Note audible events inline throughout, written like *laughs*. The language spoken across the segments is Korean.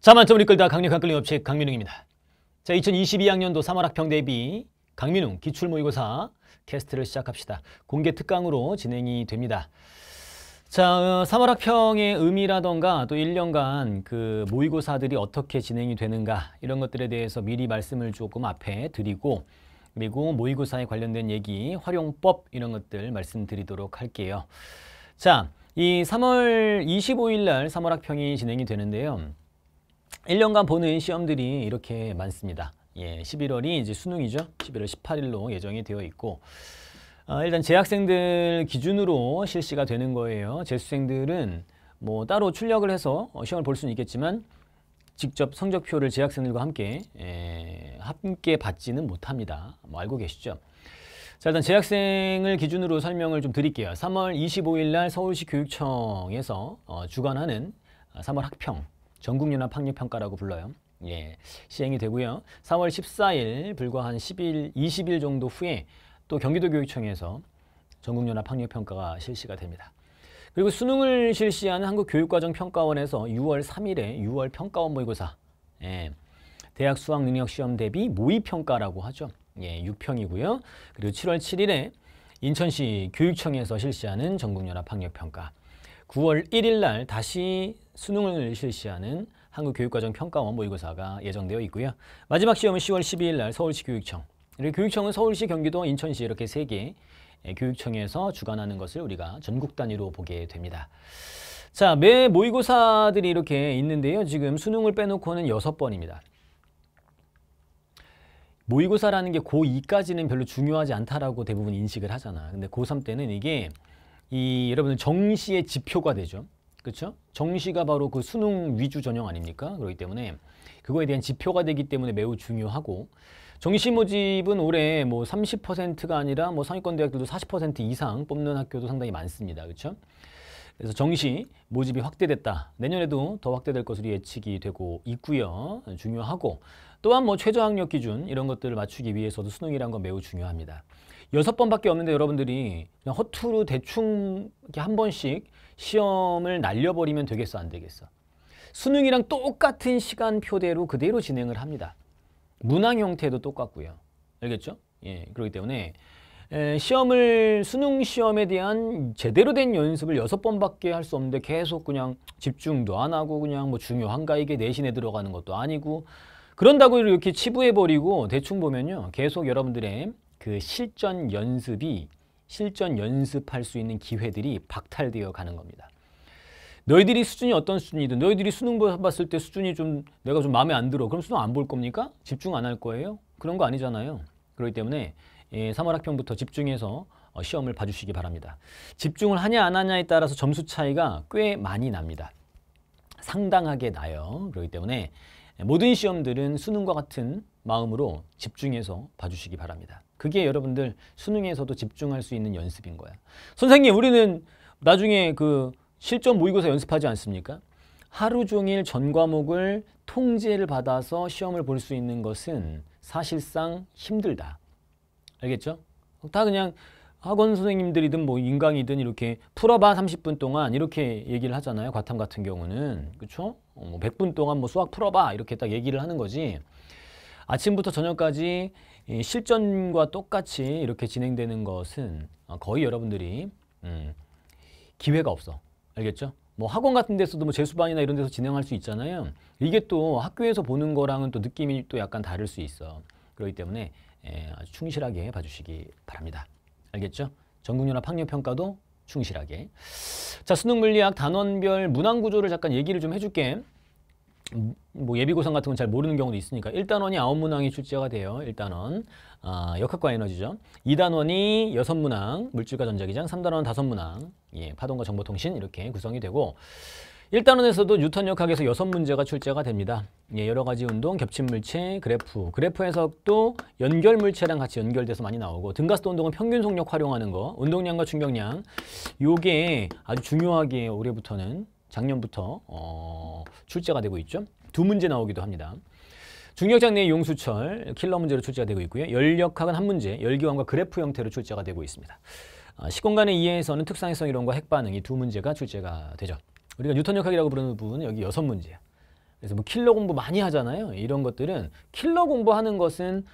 자만점을 이끌다 강력한 끌림 업체 강민웅입니다. 자, 2022학년도 3월 학평 대비 강민웅 기출모의고사 캐스트를 시작합시다. 공개 특강으로 진행이 됩니다. 자, 3월 어, 학평의 의미라던가 또 1년간 그 모의고사들이 어떻게 진행이 되는가 이런 것들에 대해서 미리 말씀을 조금 앞에 드리고 그리고 모의고사에 관련된 얘기, 활용법 이런 것들 말씀드리도록 할게요. 자, 이 3월 25일 날 3월 학평이 진행이 되는데요. 1년간 보는 시험들이 이렇게 많습니다. 예, 11월이 이제 수능이죠. 11월 18일로 예정이 되어 있고 아, 일단 재학생들 기준으로 실시가 되는 거예요. 재수생들은 뭐 따로 출력을 해서 어, 시험을 볼 수는 있겠지만 직접 성적표를 재학생들과 함께 예, 함께 받지는 못합니다. 뭐 알고 계시죠? 자 일단 재학생을 기준으로 설명을 좀 드릴게요. 3월 25일 날 서울시 교육청에서 어, 주관하는 3월 어, 학평 전국연합 학력평가라고 불러요. 예, 시행이 되고요. 4월 14일 불과 한 10일, 20일 정도 후에 또 경기도교육청에서 전국연합 학력평가가 실시가 됩니다. 그리고 수능을 실시하는 한국교육과정평가원에서 6월 3일에 6월 평가원 모의고사 예, 대학 수학 능력 시험 대비 모의평가라고 하죠. 예, 6평이고요. 그리고 7월 7일에 인천시 교육청에서 실시하는 전국연합 학력평가 9월 1일 날 다시 수능을 실시하는 한국교육과정평가원 모의고사가 예정되어 있고요. 마지막 시험은 10월 12일 날 서울시 교육청. 그리고 교육청은 서울시, 경기도, 인천시 이렇게 세개 예, 교육청에서 주관하는 것을 우리가 전국 단위로 보게 됩니다. 자, 매 모의고사들이 이렇게 있는데요. 지금 수능을 빼놓고는 6번입니다. 모의고사라는 게 고2까지는 별로 중요하지 않다라고 대부분 인식을 하잖아. 근데 고3 때는 이게 이 여러분들 정시의 지표가 되죠. 그렇죠? 정시가 바로 그 수능 위주 전형 아닙니까? 그렇기 때문에 그거에 대한 지표가 되기 때문에 매우 중요하고 정시 모집은 올해 뭐 30%가 아니라 뭐 상위권 대학들도 40% 이상 뽑는 학교도 상당히 많습니다. 그렇죠? 그래서 정시 모집이 확대됐다. 내년에도 더 확대될 것으로 예측이 되고 있고요. 중요하고 또한 뭐 최저학력 기준 이런 것들을 맞추기 위해서도 수능이란 건 매우 중요합니다. 여섯 번밖에 없는데 여러분들이 그냥 허투루 대충 이렇게 한 번씩 시험을 날려버리면 되겠어 안 되겠어. 수능이랑 똑같은 시간표대로 그대로 진행을 합니다. 문항 형태도 똑같고요. 알겠죠? 예, 그렇기 때문에 에, 시험을 수능 시험에 대한 제대로 된 연습을 여섯 번밖에 할 수 없는데 계속 그냥 집중도 안 하고 그냥 뭐 중요한가 이게 내신에 들어가는 것도 아니고 그런다고 이렇게 치부해버리고 대충 보면요. 계속 여러분들의 그 실전 연습이 실전 연습할 수 있는 기회들이 박탈되어 가는 겁니다. 너희들이 수준이 어떤 수준이든 너희들이 수능 봤을 때 수준이 좀 내가 좀 마음에 안 들어 그럼 수능 안 볼 겁니까? 집중 안 할 거예요? 그런 거 아니잖아요. 그렇기 때문에 예, 3월 학평부터 집중해서 어, 시험을 봐주시기 바랍니다. 집중을 하냐 안 하냐에 따라서 점수 차이가 꽤 많이 납니다. 상당하게 나요. 그렇기 때문에 예, 모든 시험들은 수능과 같은 마음으로 집중해서 봐주시기 바랍니다. 그게 여러분들 수능에서도 집중할 수 있는 연습인 거야. 선생님 우리는 나중에 그 실전 모의고사 연습하지 않습니까? 하루 종일 전 과목을 통제를 받아서 시험을 볼 수 있는 것은 사실상 힘들다. 알겠죠? 다 그냥 학원 선생님들이든 뭐 인강이든 이렇게 풀어봐 30분 동안 이렇게 얘기를 하잖아요. 과탐 같은 경우는. 그렇죠? 100분 어, 뭐 동안 뭐 수학 풀어봐 이렇게 딱 얘기를 하는 거지. 아침부터 저녁까지 실전과 똑같이 이렇게 진행되는 것은 어, 거의 여러분들이 음, 기회가 없어. 알겠죠? 뭐 학원 같은 데서도 뭐 재수반이나 이런 데서 진행할 수 있잖아요. 이게 또 학교에서 보는 거랑은 또 느낌이 또 약간 다를 수 있어. 그렇기 때문에 예, 아주 충실하게 봐주시기 바랍니다. 알겠죠? 전국연합 학력평가도 충실하게. 자, 수능물리학 단원별 문항구조를 잠깐 얘기를 좀 해줄게. 뭐 예비고상 같은 건 잘 모르는 경우도 있으니까 1단원이 9문항이 출제가 돼요. 1단원 아, 역학과 에너지죠. 2단원이 6문항, 물질과 전자기장, 3단원 은 5문항, 예, 파동과 정보통신 이렇게 구성이 되고 1단원에서도 뉴턴 역학에서 6문제가 출제가 됩니다. 예, 여러 가지 운동, 겹친 물체, 그래프, 그래프 에서도 연결 물체랑 같이 연결돼서 많이 나오고 등가스도 운동은 평균 속력 활용하는 거, 운동량과 충격량 요게 아주 중요하게 올해부터는 작년부터 어, 출제가 되고 있죠. 두 문제 나오기도 합니다. 중격장 내 용수철 킬러 문제로 출제가 되고 있고요. 열역학은 한 문제, 열기관과 그래프 형태로 출제가 되고 있습니다. 아, 시공간의 이해에서는 특상성 이론과 핵반응이 두 문제가 출제가 되죠. 우리가 뉴턴 역학이라고 부르는 부분은 여기 여섯 문제야. 그래서 뭐 킬러 공부 많이 하잖아요. 이런 것들은 킬러 공부하는 것은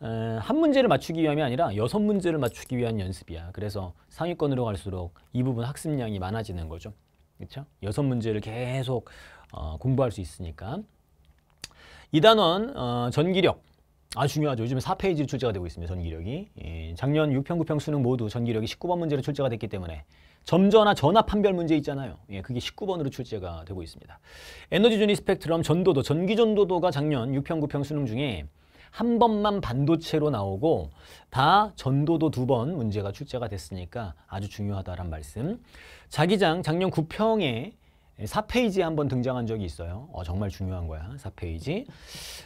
한 문제를 맞추기 위함이 아니라 여섯 문제를 맞추기 위한 연습이야. 그래서 상위권으로 갈수록 이 부분 학습량이 많아지는 거죠. 그렇죠? 여섯 문제를 계속 어, 공부할 수 있으니까. 이단원 어, 전기력. 아 중요하죠. 요즘 4페이지로 출제가 되고 있습니다. 전기력이. 예, 작년 6평, 9평 수능 모두 전기력이 19번 문제로 출제가 됐기 때문에 점전화 전화 판별 문제 있잖아요. 예, 그게 19번으로 출제가 되고 있습니다. 에너지 준위 스펙트럼 전도도, 전기 전도도가 작년 6평, 9평 수능 중에 한 번만 반도체로 나오고 다 전도도 두 번 문제가 출제가 됐으니까 아주 중요하다란 말씀. 자기장 작년 9평에 4페이지에 한 번 등장한 적이 있어요. 어, 정말 중요한 거야. 4페이지.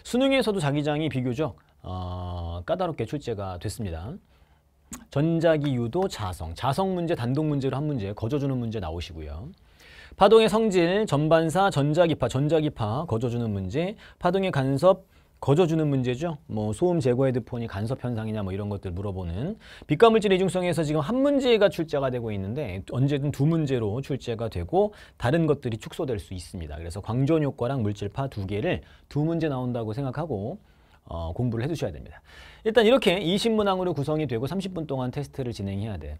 수능에서도 자기장이 비교적 어, 까다롭게 출제가 됐습니다. 전자기 유도 자성, 자성 문제 단독 문제로 한 문제, 거저주는 문제 나오시고요. 파동의 성질, 전반사, 전자기파, 전자기파 거저주는 문제, 파동의 간섭, 거저주는 문제죠. 뭐 소음 제거 헤드폰이 간섭 현상이냐 뭐 이런 것들 물어보는 빛과물질 이중성에서 지금 한 문제가 출제가 되고 있는데 언제든 두 문제로 출제가 되고 다른 것들이 축소될 수 있습니다. 그래서 광전 효과랑 물질파 두 개를 두 문제 나온다고 생각하고 어, 공부를 해두셔야 됩니다. 일단 이렇게 20문항으로 구성이 되고 30분 동안 테스트를 진행해야 돼.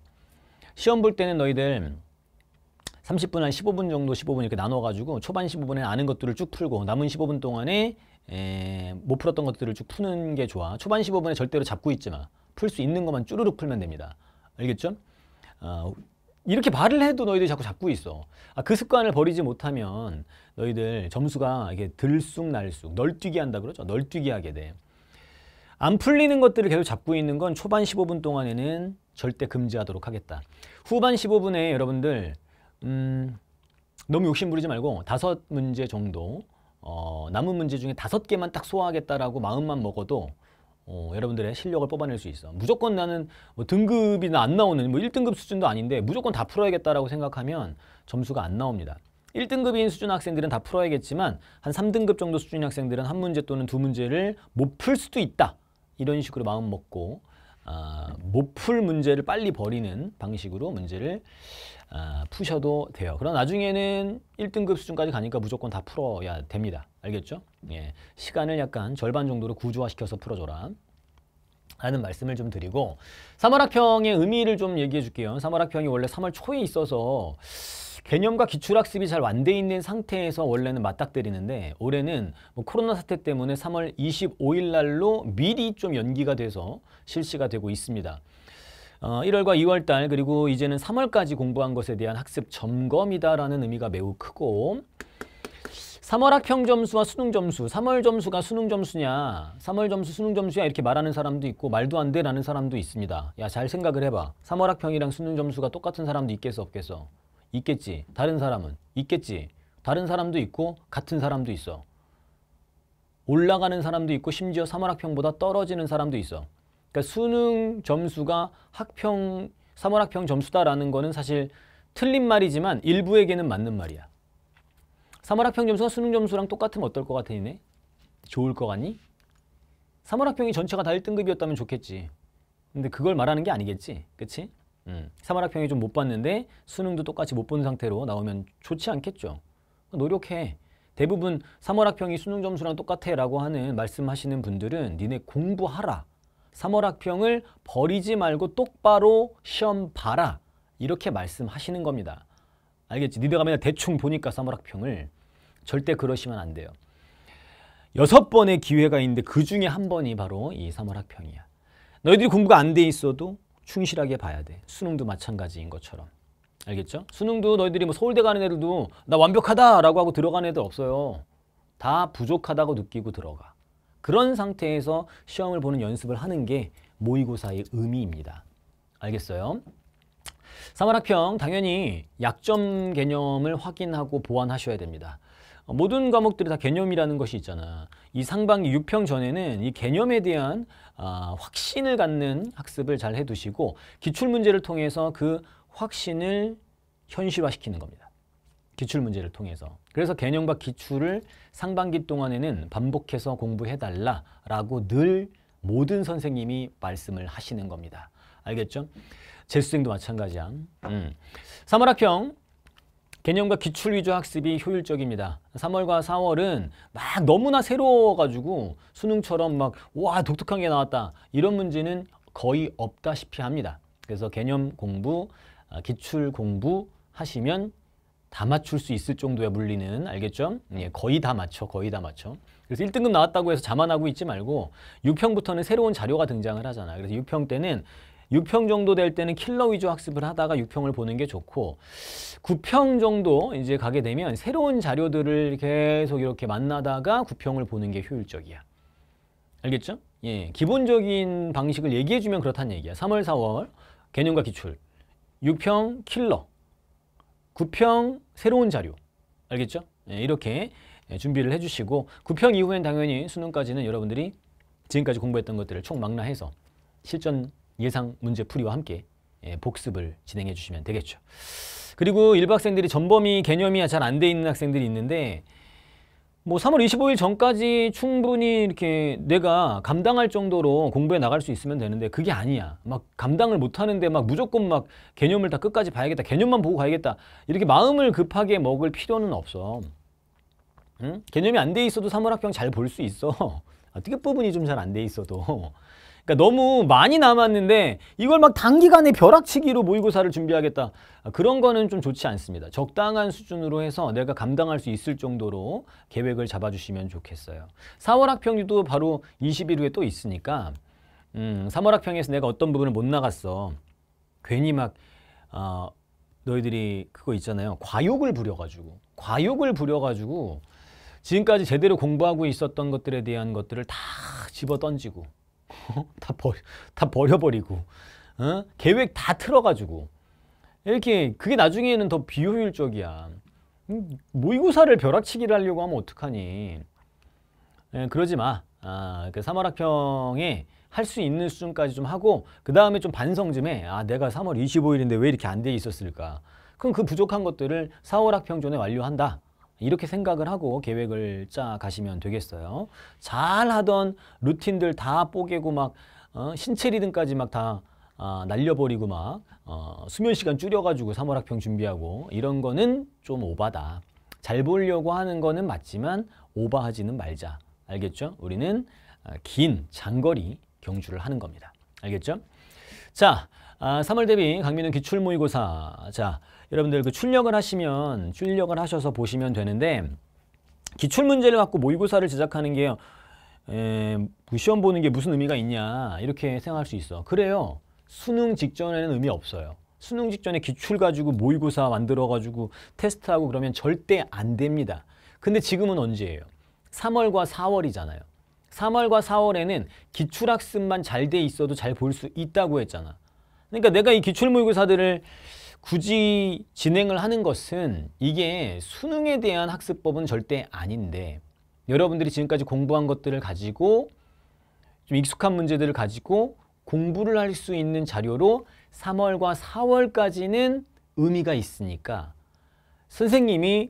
시험 볼 때는 너희들 30분 한 15분 정도 15분 이렇게 나눠가지고 초반 15분에 아는 것들을 쭉 풀고 남은 15분 동안에 에, 못 풀었던 것들을 쭉 푸는 게 좋아. 초반 15분에 절대로 잡고 있지 마. 풀 수 있는 것만 쭈르륵 풀면 됩니다. 알겠죠? 어, 이렇게 말을 해도 너희들이 자꾸 잡고 있어. 아, 그 습관을 버리지 못하면 너희들 점수가 이게 들쑥날쑥 널뛰기 한다 그러죠. 널뛰기 하게 돼. 안 풀리는 것들을 계속 잡고 있는 건 초반 15분 동안에는 절대 금지하도록 하겠다. 후반 15분에 여러분들 음, 너무 욕심부리지 말고 다섯 문제 정도 어, 남은 문제 중에 다섯 개만 딱 소화하겠다라고 마음만 먹어도 어, 여러분들의 실력을 뽑아낼 수 있어. 무조건 나는 뭐 등급이나 안 나오는 뭐 1등급 수준도 아닌데 무조건 다 풀어야겠다라고 생각하면 점수가 안 나옵니다. 1등급인 수준 학생들은 다 풀어야겠지만 한 3등급 정도 수준인 학생들은 한 문제 또는 두 문제를 못 풀 수도 있다. 이런 식으로 마음 먹고 아, 못 풀 문제를 빨리 버리는 방식으로 문제를 아, 푸셔도 돼요. 그럼 나중에는 1등급 수준까지 가니까 무조건 다 풀어야 됩니다. 알겠죠? 예, 시간을 약간 절반 정도로 구조화시켜서 풀어줘라. 라는 말씀을 좀 드리고 사마학평의 의미를 좀 얘기해 줄게요. 사마락평이 원래 3월 초에 있어서 개념과 기출학습이 잘 완돼 있는 상태에서 원래는 맞닥뜨리는데 올해는 뭐 코로나 사태 때문에 3월 25일 날로 미리 좀 연기가 돼서 실시가 되고 있습니다. 어, 1월과 2월 달 그리고 이제는 3월까지 공부한 것에 대한 학습 점검이다라는 의미가 매우 크고 3월 학평 점수와 수능 점수, 3월 점수가 수능 점수냐, 3월 점수 수능 점수야 이렇게 말하는 사람도 있고 말도 안 돼라는 사람도 있습니다. 야잘 생각을 해봐. 3월 학평이랑 수능 점수가 똑같은 사람도 있겠어 없겠어? 있겠지. 다른 사람은 있겠지. 다른 사람도 있고 같은 사람도 있어. 올라가는 사람도 있고 심지어 3월 학평보다 떨어지는 사람도 있어. 그러니까 수능 점수가 학평 3월 학평 점수다라는 거는 사실 틀린 말이지만 일부에게는 맞는 말이야. 3월학평 점수가 수능 점수랑 똑같으면 어떨 것 같아 니네? 좋을 것 같니? 3월학평이 전체가 다 1등급이었다면 좋겠지. 근데 그걸 말하는 게 아니겠지. 그치? 음. 3월학평이 좀 못 봤는데 수능도 똑같이 못 본 상태로 나오면 좋지 않겠죠. 노력해. 대부분 3월학평이 수능 점수랑 똑같아 라고 하는 말씀하시는 분들은 니네 공부하라. 3월학평을 버리지 말고 똑바로 시험 봐라. 이렇게 말씀하시는 겁니다. 알겠지? 니네가 맨날 대충 보니까 3월학평을 절대 그러시면 안 돼요. 여섯 번의 기회가 있는데 그 중에 한 번이 바로 이 3월 학평이야. 너희들이 공부가 안 돼 있어도 충실하게 봐야 돼. 수능도 마찬가지인 것처럼. 알겠죠? 수능도 너희들이 뭐 서울대 가는 애들도 나 완벽하다라고 하고 들어가는 애들 없어요. 다 부족하다고 느끼고 들어가. 그런 상태에서 시험을 보는 연습을 하는 게 모의고사의 의미입니다. 알겠어요? 사마학평 당연히 약점 개념을 확인하고 보완하셔야 됩니다. 모든 과목들이 다 개념이라는 것이 있잖아. 이 상반기 6평 전에는 이 개념에 대한 아, 확신을 갖는 학습을 잘 해두시고 기출문제를 통해서 그 확신을 현실화시키는 겁니다. 기출문제를 통해서. 그래서 개념과 기출을 상반기 동안에는 반복해서 공부해달라라고 늘 모든 선생님이 말씀을 하시는 겁니다. 알겠죠? 재수생도 마찬가지야. 음. 3월 학평 개념과 기출 위주 학습이 효율적입니다. 3월과 4월은 막 너무나 새로워가지고 수능처럼 막 와 독특한 게 나왔다 이런 문제는 거의 없다시피 합니다. 그래서 개념 공부, 아, 기출 공부 하시면 다 맞출 수 있을 정도의 물리는 알겠죠? 예, 거의 다 맞춰, 거의 다 맞춰. 그래서 1등급 나왔다고 해서 자만하고 있지 말고 6평부터는 새로운 자료가 등장을 하잖아. 그래서 6평 때는 6평 정도 될 때는 킬러 위주 학습을 하다가 6평을 보는 게 좋고 9평 정도 이제 가게 되면 새로운 자료들을 계속 이렇게 만나다가 9평을 보는 게 효율적이야. 알겠죠? 예, 기본적인 방식을 얘기해주면 그렇다는 얘기야. 3월, 4월 개념과 기출, 6평 킬러, 9평 새로운 자료. 알겠죠? 예, 이렇게 예, 준비를 해주시고 9평 이후엔 당연히 수능까지는 여러분들이 지금까지 공부했던 것들을 총망라해서 실전 예상 문제 풀이와 함께 예, 복습을 진행해 주시면 되겠죠. 그리고 일부 학생들이 전범위 개념이 잘 안 돼 있는 학생들이 있는데 뭐 3월 25일 전까지 충분히 이렇게 내가 감당할 정도로 공부해 나갈 수 있으면 되는데 그게 아니야. 막 감당을 못 하는데 막 무조건 막 개념을 다 끝까지 봐야겠다. 개념만 보고 가야겠다. 이렇게 마음을 급하게 먹을 필요는 없어. 응? 개념이 안 돼 있어도 3월 학평 잘 볼 수 있어. 어떻게 부분이 좀 잘 안 돼 있어도. 그러니까 너무 많이 남았는데 이걸 막 단기간에 벼락치기로 모의고사를 준비하겠다. 그런 거는 좀 좋지 않습니다. 적당한 수준으로 해서 내가 감당할 수 있을 정도로 계획을 잡아주시면 좋겠어요. 4월 학평도 바로 20일 후에 또 있으니까 음, 3월 학평에서 내가 어떤 부분을 못 나갔어. 괜히 막 어, 너희들이 그거 있잖아요. 과욕을 부려가지고 과욕을 부려가지고 지금까지 제대로 공부하고 있었던 것들에 대한 것들을 다 집어던지고 *laughs* 다, 버, 다 버려버리고 어? 계획 다 틀어가지고 이렇게 그게 나중에는 더 비효율적이야. 음, 모의고사를 벼락치기를 하려고 하면 어떡하니. 에, 예, 그러지 마. 아, 그 3월 학평에 할 수 있는 수준까지 좀 하고 그 다음에 좀 반성 좀 해. 아 내가 3월 25일인데 왜 이렇게 안 돼 있었을까. 그럼 그 부족한 것들을 4월 학평 전에 완료한다. 이렇게 생각을 하고 계획을 짜 가시면 되겠어요. 잘 하던 루틴들 다 뽀개고 막 어, 신체 리듬까지 막다 아, 날려버리고 막 어, 수면 시간 줄여가지고 3월 학평 준비하고 이런 거는 좀 오바다. 잘 보려고 하는 거는 맞지만 오바하지는 말자. 알겠죠? 우리는 아, 긴 장거리 경주를 하는 겁니다. 알겠죠? 자, 아, 3월 대비 강민은 기출모의고사. 자, 여러분들 그 출력을 하시면 출력을 하셔서 보시면 되는데 기출문제를 갖고 모의고사를 제작하는 게요 에, 그 시험 보는 게 무슨 의미가 있냐 이렇게 생각할 수 있어. 그래요. 수능 직전에는 의미 없어요. 수능 직전에 기출 가지고 모의고사 만들어가지고 테스트하고 그러면 절대 안 됩니다. 근데 지금은 언제예요? 3월과 4월이잖아요. 3월과 4월에는 기출학습만 잘 돼 있어도 잘 볼 수 있다고 했잖아. 그러니까 내가 이 기출모의고사들을 굳이 진행을 하는 것은 이게 수능에 대한 학습법은 절대 아닌데 여러분들이 지금까지 공부한 것들을 가지고 좀 익숙한 문제들을 가지고 공부를 할 수 있는 자료로 3월과 4월까지는 의미가 있으니까 선생님이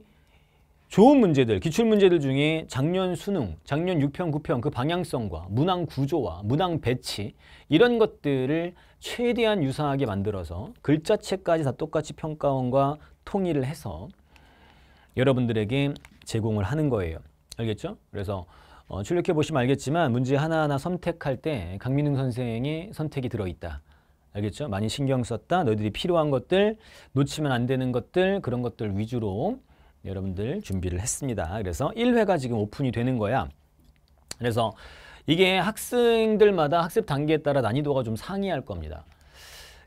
좋은 문제들, 기출문제들 중에 작년 수능, 작년 6편, 9편 그 방향성과 문항 구조와 문항 배치 이런 것들을 최대한 유사하게 만들어서 글자체까지 다 똑같이 평가원과 통일을 해서 여러분들에게 제공을 하는 거예요. 알겠죠? 그래서 어, 출력해 보시면 알겠지만 문제 하나하나 선택할 때 강민웅 선생의 선택이 들어있다. 알겠죠? 많이 신경 썼다. 너희들이 필요한 것들, 놓치면 안 되는 것들, 그런 것들 위주로 여러분들 준비를 했습니다. 그래서 1회가 지금 오픈이 되는 거야. 그래서 이게 학생들마다 학습 단계에 따라 난이도가 좀 상이할 겁니다.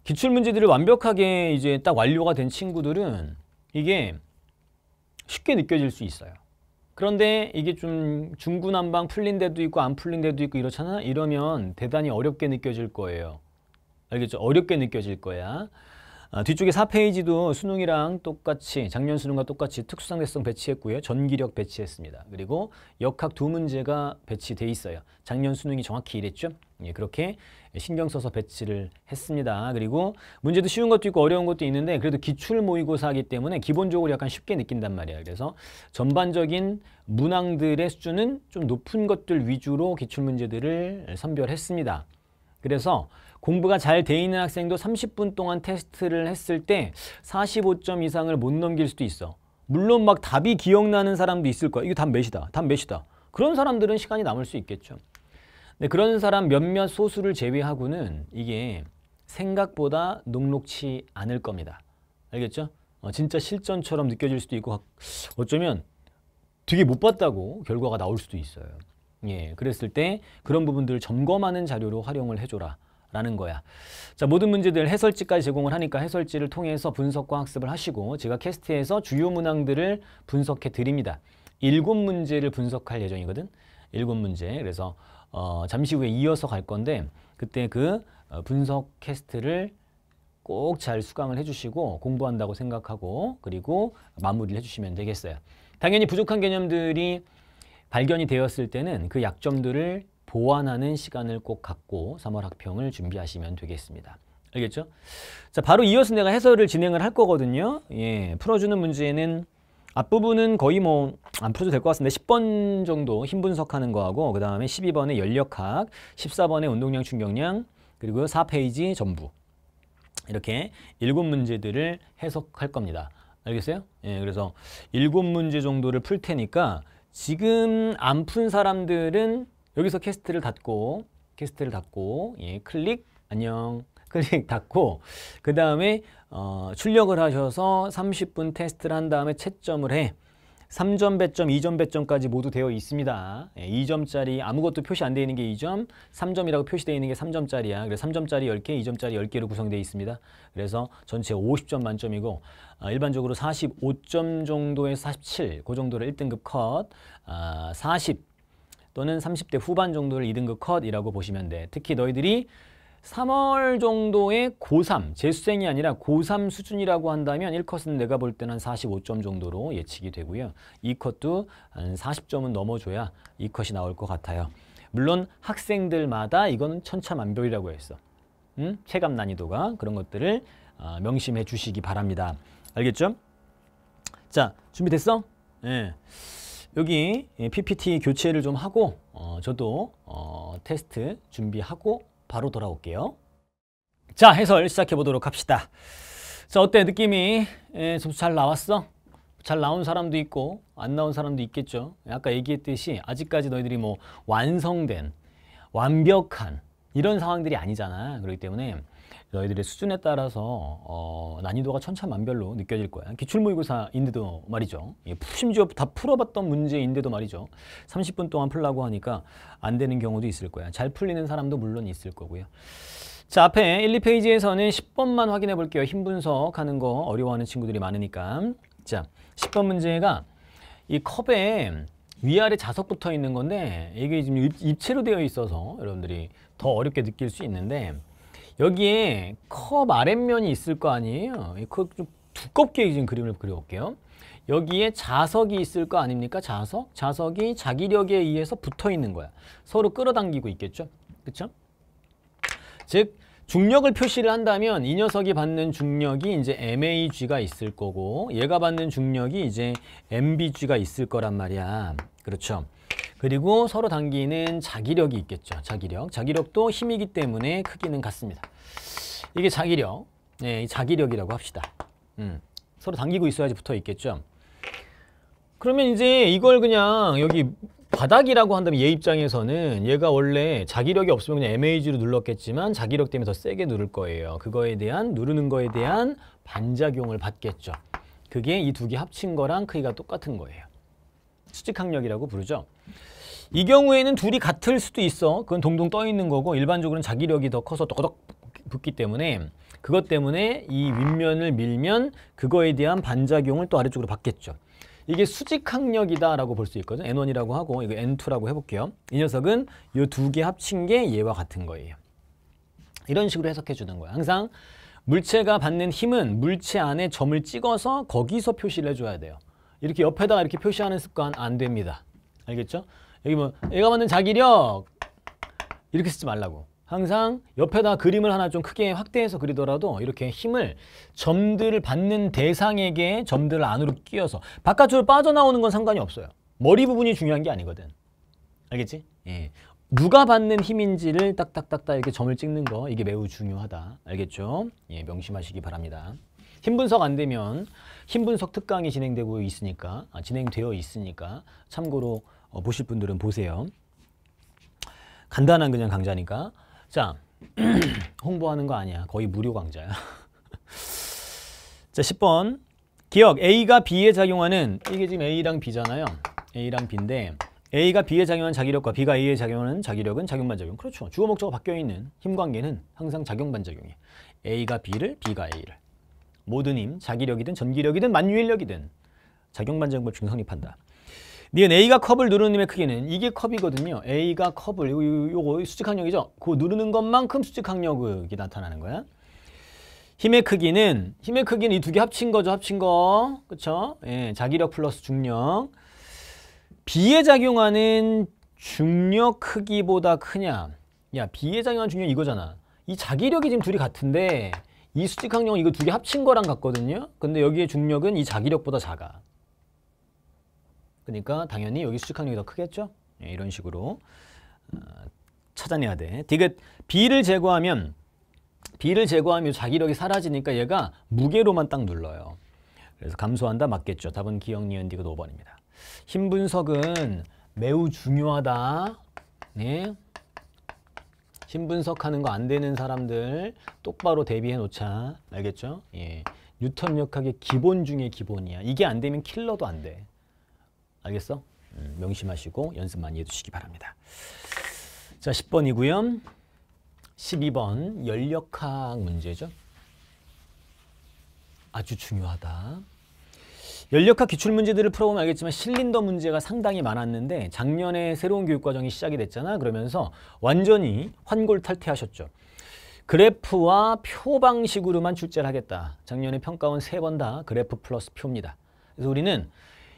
기출문제들을 완벽하게 이제 딱 완료가 된 친구들은 이게 쉽게 느껴질 수 있어요. 그런데 이게 좀 중구난방 풀린 데도 있고 안 풀린 데도 있고 이렇잖아? 이러면 대단히 어렵게 느껴질 거예요. 알겠죠? 어렵게 느껴질 거야. 아, 뒤쪽에 4페이지도 수능이랑 똑같이 작년 수능과 똑같이 특수상대성 배치했고요. 전기력 배치했습니다. 그리고 역학 두 문제가 배치돼 있어요. 작년 수능이 정확히 이랬죠. 예, 그렇게 신경 써서 배치를 했습니다. 그리고 문제도 쉬운 것도 있고 어려운 것도 있는데 그래도 기출 모의고사하기 때문에 기본적으로 약간 쉽게 느낀단 말이에요. 그래서 전반적인 문항들의 수준은 좀 높은 것들 위주로 기출 문제들을 선별했습니다. 그래서 공부가 잘 돼 있는 학생도 30분 동안 테스트를 했을 때 45점 이상을 못 넘길 수도 있어. 물론 막 답이 기억나는 사람도 있을 거야. 이거 답 몇이다. 답 몇이다. 그런 사람들은 시간이 남을 수 있겠죠. 근 그런 사람 몇몇 소수를 제외하고는 이게 생각보다 녹록치 않을 겁니다. 알겠죠? 어, 진짜 실전처럼 느껴질 수도 있고 어쩌면 되게 못 봤다고 결과가 나올 수도 있어요. 예, 그랬을 때 그런 부분들을 점검하는 자료로 활용을 해줘라. 라는 거야. 자, 모든 문제들 해설지까지 제공을 하니까 해설지를 통해서 분석과 학습을 하시고 제가 캐스트에서 주요 문항들을 분석해 드립니다. 일곱 문제를 분석할 예정이거든. 일곱 문제. 그래서 어, 잠시 후에 이어서 갈 건데 그때 그 어, 분석 캐스트를 꼭 잘 수강을 해주시고 공부한다고 생각하고 그리고 마무리를 해주시면 되겠어요. 당연히 부족한 개념들이 발견이 되었을 때는 그 약점들을 보완하는 시간을 꼭 갖고 3월 학평을 준비하시면 되겠습니다. 알겠죠? 자, 바로 이어서 내가 해설을 진행을 할 거거든요. 예, 풀어주는 문제는 앞부분은 거의 뭐 안 풀어도 될 것 같은데 10번 정도 힘 분석하는 거하고 그 다음에 12번에 연력학, 14번에 운동량 충격량, 그리고 4페이지 전부 이렇게 7문제들을 해석할 겁니다. 알겠어요? 예, 그래서 7문제 정도를 풀 테니까 지금 안 푼 사람들은 여기서 캐스트를 닫고 캐스트를 닫고 예, 클릭 안녕 *laughs* 클릭 닫고 그 다음에 어, 출력을 하셔서 30분 테스트를 한 다음에 채점을 해 3점 배점, 2점 배점까지 모두 되어 있습니다. 예, 2점짜리 아무것도 표시 안 되어 있는 게 2점, 3점이라고 표시되어 있는 게 3점짜리야. 그래서 3점짜리 10개, 2점짜리 10개로 구성되어 있습니다. 그래서 전체 50점 만점이고 아, 일반적으로 45점 정도에서 47, 그 정도로 1등급 컷, 아, 40, 또는 30대 후반 정도를 2등급 그 컷이라고 보시면 돼. 특히 너희들이 3월 정도의 고3, 재수생이 아니라 고3 수준이라고 한다면 1컷은 내가 볼 때는 45점 정도로 예측이 되고요. 2컷도 한 40점은 넘어줘야 2컷이 나올 것 같아요. 물론 학생들마다 이건 천차만별이라고 했어. 음? 체감 난이도가 그런 것들을 어, 명심해 주시기 바랍니다. 알겠죠? 자, 준비됐어? 예. 네. 여기 예, PPT 교체를 좀 하고 어, 저도 어, 테스트 준비하고 바로 돌아올게요. 자, 해설 시작해 보도록 합시다. 자, 어때? 느낌이 에, 예, 점잘 나왔어? 잘 나온 사람도 있고 안 나온 사람도 있겠죠. 아까 얘기했듯이 아직까지 너희들이 뭐 완성된, 완벽한 이런 상황들이 아니잖아. 그렇기 때문에 너희들의 수준에 따라서 어, 난이도가 천차만별로 느껴질 거야. 기출모의고사인데도 말이죠. 심지어 다 풀어봤던 문제인데도 말이죠. 30분 동안 풀라고 하니까 안 되는 경우도 있을 거야. 잘 풀리는 사람도 물론 있을 거고요. 자 앞에 1, 2페이지에서는 10번만 확인해 볼게요. 힘 분석하는 거 어려워하는 친구들이 많으니까. 자 10번 문제가 이 컵에 위아래 자석 붙어 있는 건데 이게 지금 입체로 되어 있어서 여러분들이 더 어렵게 느낄 수 있는데 여기에 컵 아랫면이 있을 거 아니에요. 그좀 두껍게 지금 그림을 그려볼게요. 여기에 자석이 있을 거 아닙니까? 자석? 자석이 자기력에 의해서 붙어 있는 거야. 서로 끌어당기고 있겠죠? 그쵸? 즉, 중력을 표시를 한다면 이 녀석이 받는 중력이 이제 MAG가 있을 거고 얘가 받는 중력이 이제 MBG가 있을 거란 말이야. 그렇죠? 그리고 서로 당기는 자기력이 있겠죠. 자기력. 자기력도 힘이기 때문에 크기는 같습니다. 이게 자기력. 네, 자기력이라고 합시다. 음, 서로 당기고 있어야지 붙어 있겠죠. 그러면 이제 이걸 그냥 여기 바닥이라고 한다면 얘 입장에서는 얘가 원래 자기력이 없으면 그냥 MAG로 눌렀겠지만 자기력 때문에 더 세게 누를 거예요. 그거에 대한 누르는 거에 대한 반작용을 받겠죠. 그게 이 두 개 합친 거랑 크기가 똑같은 거예요. 수직 학력이라고 부르죠. 이 경우에는 둘이 같을 수도 있어. 그건 동동 떠 있는 거고 일반적으로는 자기력이 더 커서 더덕 붙기 때문에 그것 때문에 이 윗면을 밀면 그거에 대한 반작용을 또 아래쪽으로 받겠죠. 이게 수직학력이다라고볼 수 있거든. N1이라고 하고 이거 N2라고 해볼게요. 이 녀석은 이 두 개 합친 게 얘와 같은 거예요. 이런 식으로 해석해 주는 거야. 항상 물체가 받는 힘은 물체 안에 점을 찍어서 거기서 표시를 해줘야 돼요. 이렇게 옆에다가 이렇게 표시하는 습관 안 됩니다. 알겠죠? 여기 뭐 애가 만든 자기력 이렇게 쓰지 말라고. 항상 옆에다 그림을 하나 좀 크게 확대해서 그리더라도 이렇게 힘을 점들을 받는 대상에게 점들을 안으로 끼워서 바깥으로 빠져나오는 건 상관이 없어요. 머리 부분이 중요한 게 아니거든. 알겠지? 예. 누가 받는 힘인지를 딱딱딱딱 이렇게 점을 찍는 거 이게 매우 중요하다. 알겠죠? 예, 명심하시기 바랍니다. 힘 분석 안 되면 힘 분석 특강이 진행되고 있으니까 아, 진행되어 있으니까 참고로 어, 보실 분들은 보세요. 간단한 그냥 강좌니까 자 *clears throat* 홍보하는 거 아니야. 거의 무료 강좌야. *laughs* 자 10번 기억 A가 B에 작용하는 이게 지금 A랑 B잖아요. A랑 B인데 A가 B에 작용한 자기력과 B가 A에 작용하는 자기력은 작용반작용. 그렇죠. 주어 목적어 바뀌어 있는 힘 관계는 항상 작용반작용이에요. A가 B를, B가 A를. 모든 힘, 자기력이든 전기력이든 만유인력이든 작용반전법 중 성립한다. 니은 A가 컵을 누르는 힘의 크기는 이게 컵이거든요. A가 컵을, 요거, 요거 수직항력이죠? 그 누르는 것만큼 수직항력이 나타나는 거야. 힘의 크기는, 힘의 크기는 이 두 개 합친 거죠, 합친 거. 그쵸? 예, 자기력 플러스 중력. B에 작용하는 중력 크기보다 크냐. 야, B에 작용하는 중력 이거잖아. 이 자기력이 지금 둘이 같은데 이 수직항력 이거 두 개 합친 거랑 같거든요. 근데 여기에 중력은 이 자기력보다 작아. 그러니까 당연히 여기 수직항력이 더 크겠죠. 네, 이런 식으로 어, 찾아내야 돼. 디귿 B를 제거하면 B를 제거하면 자기력이 사라지니까 얘가 무게로만 딱 눌러요. 그래서 감소한다 맞겠죠. 답은 기억, 니은, 디귿 5번입니다. 힘 분석은 매우 중요하다. 네. 신 분석하는 거 안 되는 사람들 똑바로 대비해 놓자. 알겠죠? 예. 뉴턴 역학의 기본 중에 기본이야. 이게 안 되면 킬러도 안 돼. 알겠어? 음, 명심하시고 연습 많이 해주시기 바랍니다. 자, 10번이고요. 12번 연력학 문제죠. 아주 중요하다. 연력학 기출문제들을 풀어보면 알겠지만 실린더 문제가 상당히 많았는데 작년에 새로운 교육과정이 시작이 됐잖아. 그러면서 완전히 환골탈태하셨죠. 그래프와 표 방식으로만 출제를 하겠다. 작년에 평가원 세 번 다 그래프 플러스 표입니다. 그래서 우리는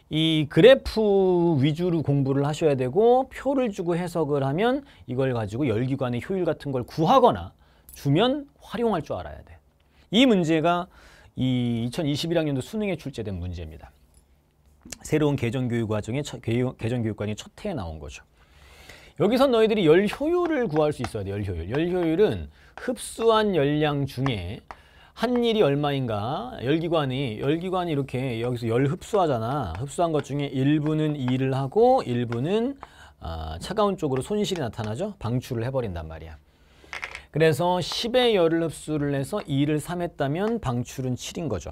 이 그래프 위주로 공부를 하셔야 되고 표를 주고 해석을 하면 이걸 가지고 열기관의 효율 같은 걸 구하거나 주면 활용할 줄 알아야 돼. 이 문제가 이 2021학년도 수능에 출제된 문제입니다. 새로운 개정교육 과정의 개정교육관이 첫 해에 나온 거죠. 여기서 너희들이 열 효율을 구할 수 있어야 돼, 열 효율. 열 효율은 흡수한 열량 중에 한 일이 얼마인가 열기관이 열기관이 이렇게 여기서 열 흡수하잖아 흡수한 것 중에 일부는 일을 하고 일부는 어, 차가운 쪽으로 손실이 나타나죠 방출을 해버린단 말이야 그래서 10의 열을 흡수를 해서 2를 3했다면 방출은 7인 거죠.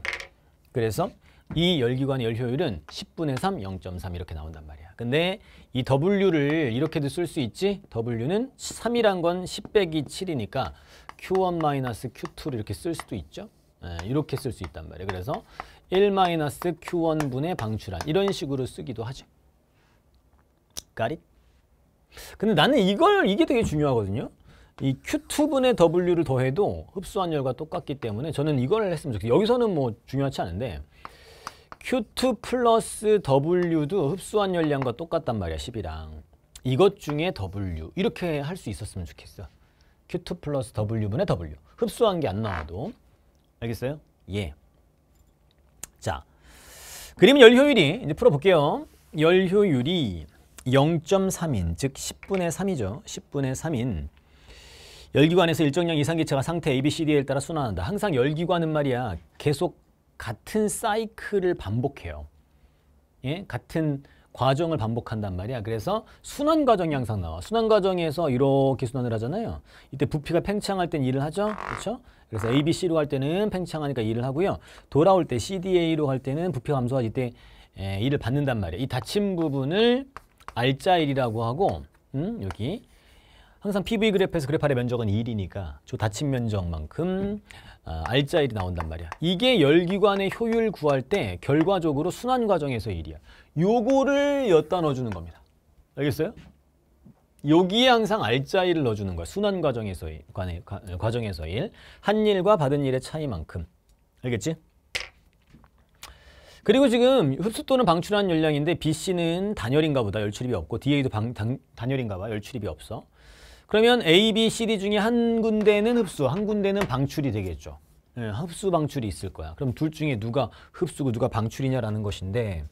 그래서 이 열기관의 열 효율은 10분의 3, 0.3 이렇게 나온단 말이야. 근데 이 W를 이렇게도 쓸 수 있지. W는 3이란 건 10 빼기 7이니까 Q1 마이너스 Q2를 이렇게 쓸 수도 있죠. 예, 이렇게 쓸 수 있단 말이에요. 그래서 1 마이너스 Q1분의 방출한 이런 식으로 쓰기도 하죠. 까릿? 근데 나는 이걸 이게 되게 중요하거든요. 이 q 2분의 W를 더해도 흡수한열과 똑같기 때문에 저는 이걸 했으면 좋겠어요. 여기서는 뭐 중요하지 않은데 Q2 플러스 W도 흡수한열량과 똑같단 말이야, 10이랑. 이것 중에 W 이렇게 할 수 있었으면 좋겠어. Q2 플러스 W분의 W. 흡수한 게 안 나와도. 알겠어요? 예. 자, 그림 열효율이 이제 풀어볼게요. 열효율이 0.3인, 즉 10분의 3이죠. 10분의 3인 열기관에서 일정량 이상 기체가 상태 A, B, C, D에 따라 순환한다. 항상 열기관은 말이야 계속 같은 사이클을 반복해요. 예? 같은 과정을 반복한단 말이야. 그래서 순환 과정이 항상 나와. 순환 과정에서 이렇게 순환을 하잖아요. 이때 부피가 팽창할 땐 일을 하죠. 그렇죠? 그래서 A, B, C로 할 때는 팽창하니까 일을 하고요. 돌아올 때 C, D, A로 할 때는 부피가 감소할 하때 예, 일을 받는단 말이야. 이 닫힌 부분을 알짜일이라고 하고 음, 여기 항상 PV 그래프에서 그래프 아 면적은 1이니까 저 닫힌 면적만큼 아, 알짜 1이 나온단 말이야. 이게 열기관의 효율 구할 때 결과적으로 순환 과정에서 1이야. 요거를 엿다 넣어주는 겁니다. 알겠어요? 여기에 항상 알짜 1을 넣어주는 거야. 순환 과정에서 1. 관의, 과, 어, 과정에서 1. 한 일과 받은 일의 차이만큼. 알겠지? 그리고 지금 흡수 또는 방출한 열량인데 b c 는 단열인가 보다 열출입이 없고 DA도 방, 단, 단열인가 봐 열출입이 없어 그러면 A, B, C, D 중에 한 군데는 흡수, 한 군데는 방출이 되겠죠. 네, 흡수, 방출이 있을 거야. 그럼 둘 중에 누가 흡수고 누가 방출이냐라는 것인데